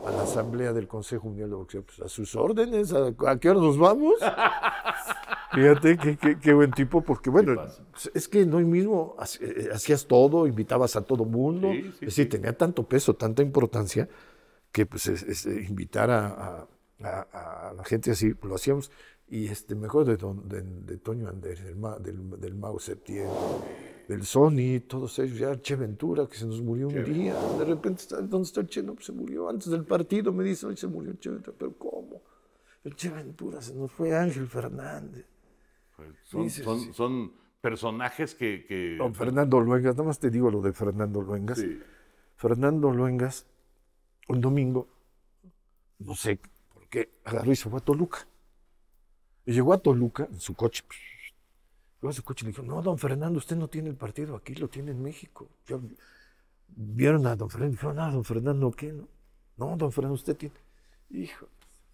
a la asamblea del Consejo Mundial de Boxeo. Pues a sus órdenes, ¿a, qué hora nos vamos? Fíjate qué, buen tipo, porque bueno, es que no mismo eh, hacías todo, invitabas a todo mundo. Sí, es decir, tenía tanto peso, tanta importancia, que pues eh, invitar a, la gente así, lo hacíamos. Y este, me acuerdo de, de, Toño Andrés, del, del, del Septiembre, del Sony, todos ellos, ya Che Ventura, que se nos murió un día. De repente, ¿dónde está Che? No, pues, se murió antes del partido, me dicen, se murió el Che Ventura, pero ¿cómo? El Che Ventura se nos fue Ángel Fernández. Pues, son, personajes que, Don Fernando Luengas, nada más te digo lo de Fernando Luengas. Fernando Luengas, un domingo, no sé por qué, agarró y se fue a Toluca y llegó a Toluca en su coche. Llegó a su coche y le dijo, no, don Fernando, usted no tiene el partido aquí, lo tiene en México. vieron a don Fernando y dijeron, no, ah, don Fernando, ¿qué? No, no don Fernando, usted tiene. Hijo,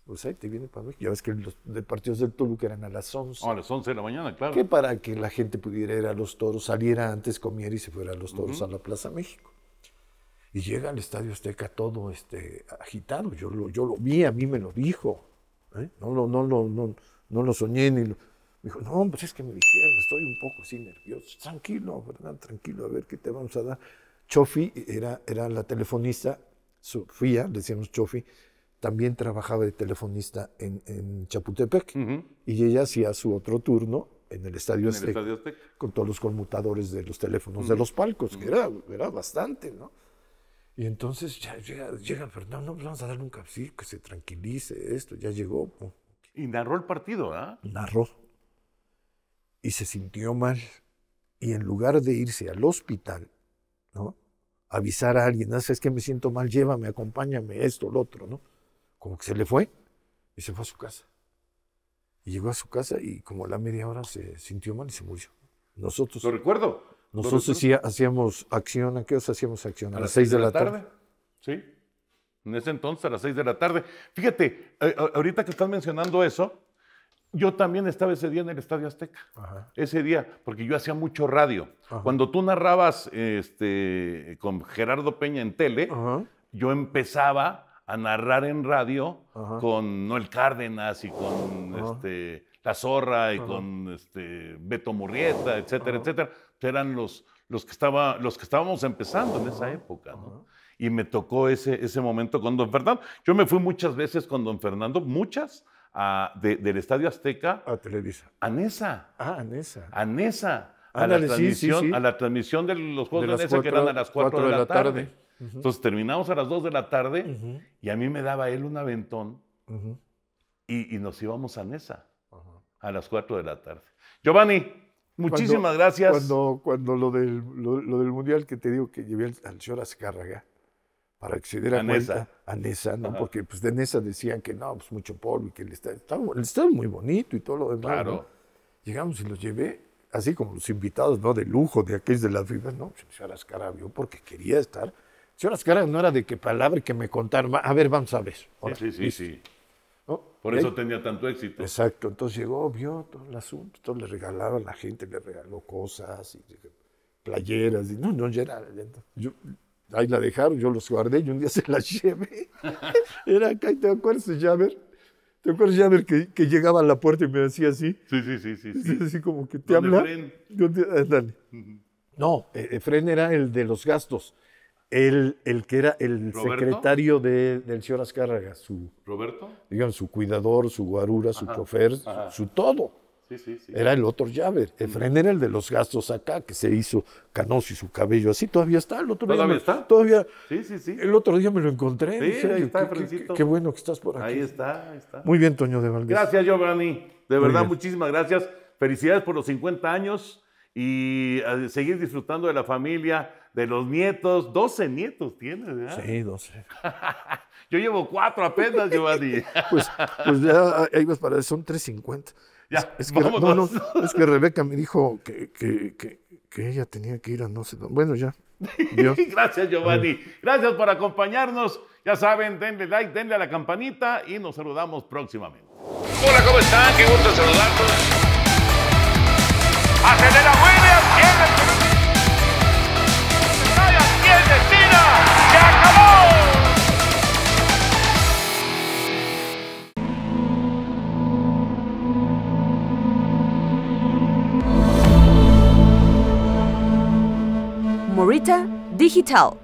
pues ahí te viene para México. Ya ves que los partidos del Toluca eran a las 11. a las 11 de la mañana, claro. Que para que la gente pudiera ir a los toros, saliera antes, comiera y se fuera a los toros a la Plaza México. Y llega al Estadio Azteca todo este, agitado. Yo lo, yo lo vi, a mí me lo dijo. ¿eh? No, no, no, no, no, no lo soñé ni lo... Me dijo, no, pues es que me dijeron, estoy un poco así nervioso. Tranquilo, Fernando, tranquilo, a ver qué te vamos a dar. Chofi era, era la telefonista, Sofía, decíamos Chofi, también trabajaba de telefonista en, en Chapultepec. Y ella hacía su otro turno en el Estadio, Azteca con todos los conmutadores de los teléfonos de los palcos, que era, era bastante, ¿no? Y entonces ya llega, Fernando, no, pues vamos a darle un café, que se tranquilice esto, ya llegó. Pues. Y narró el partido, ¿ah? Narró. Y se sintió mal. Y en lugar de irse al hospital, ¿no? Avisar a alguien, no ah, es que me siento mal, llévame, acompáñame, esto, lo otro, ¿no? Como que se le fue y se fue a su casa. Y llegó a su casa y como la media hora se sintió mal y se murió. Nosotros. Lo recuerdo. Nosotros hacíamos acción, ¿a qué hora hacíamos acción? A, las seis de la tarde. Sí. En ese entonces, a las 6 de la tarde. Fíjate, eh, ahorita que estás mencionando eso, yo también estaba ese día en el Estadio Azteca. Ese día, porque yo hacía mucho radio. Cuando tú narrabas este, con Gerardo Peña en tele, yo empezaba a narrar en radio con Noel Cárdenas y con este, La Zorra y con este, Beto Murrieta, etcétera, etcétera. Eran los, los, que estaba, los que estábamos empezando en esa época. ¿no? y me tocó ese, ese momento con don Fernando. Yo me fui muchas veces con don Fernando, muchas, del Estadio Azteca. A Televisa. Ah, a Nesa. Ah, a Nesa. A Nesa. la transmisión, a la transmisión de los Juegos de, Nesa, que eran a las 4 de, la tarde. Entonces terminamos a las 2 de la tarde y a mí me daba él un aventón y, nos íbamos a Nesa a las 4 de la tarde. Giovanni, muchísimas gracias. Cuando, cuando lo, del, lo, del Mundial que te digo que llevé al, señor Azcárraga, para que a diera ¿no? Porque pues de Nesa decían que no, pues mucho polvo y que el estado estaba, muy bonito y todo lo demás. Claro. Llegamos y los llevé, así como los invitados, ¿no? De lujo, de aquellos de las vivas, ¿no? Pues, el señor Ascara vio porque quería estar. Se señor Ascara no era de qué palabra que me contara. a ver, vamos a ver. sí, sí, sí, Por eso tenía tanto éxito. Exacto, entonces llegó, vio todo el asunto, entonces le regalaba la gente, le regaló cosas, y, playeras, y no, no, ya era, yo, Ahí la dejaron, yo los guardé y un día se la llevé. Era acá, ¿te acuerdas, Javer? ¿Te acuerdas, Javer, que, que, llegaba a la puerta y me decía así? Sí, sí, sí. sí, Así como que te habla. Fren? Ah, no, e, Efren era el de los gastos. El, el que era el secretario de, del señor Azcárraga, su. ¿Roberto? Digan, su cuidador, su guarura, su chofer, su todo. Era el otro llave. el era el de los gastos acá, que se hizo canoso y su cabello así. Todavía está el otro ¿Todavía día. está? Sí, sí, sí. El otro día me lo encontré. qué, bueno que estás por aquí. Ahí está, Muy bien, Toño de Valdés. Gracias, Giovanni. De verdad, muchísimas gracias. Felicidades por los 50 años y eh, seguir disfrutando de la familia, de los nietos. 12 nietos tienes, Sí, 12. Yo llevo cuatro apenas, Giovanni. pues, pues ya ahí vas para, son 350. Ya, es, que, Rebeca me dijo que, ella tenía que ir a no sé dónde. Bueno, ya. Gracias, Giovanni. Gracias por acompañarnos. Ya saben, denle like, denle a la campanita y nos saludamos próximamente. Hola, ¿cómo están? Qué gusto saludarlos. Morita Digital.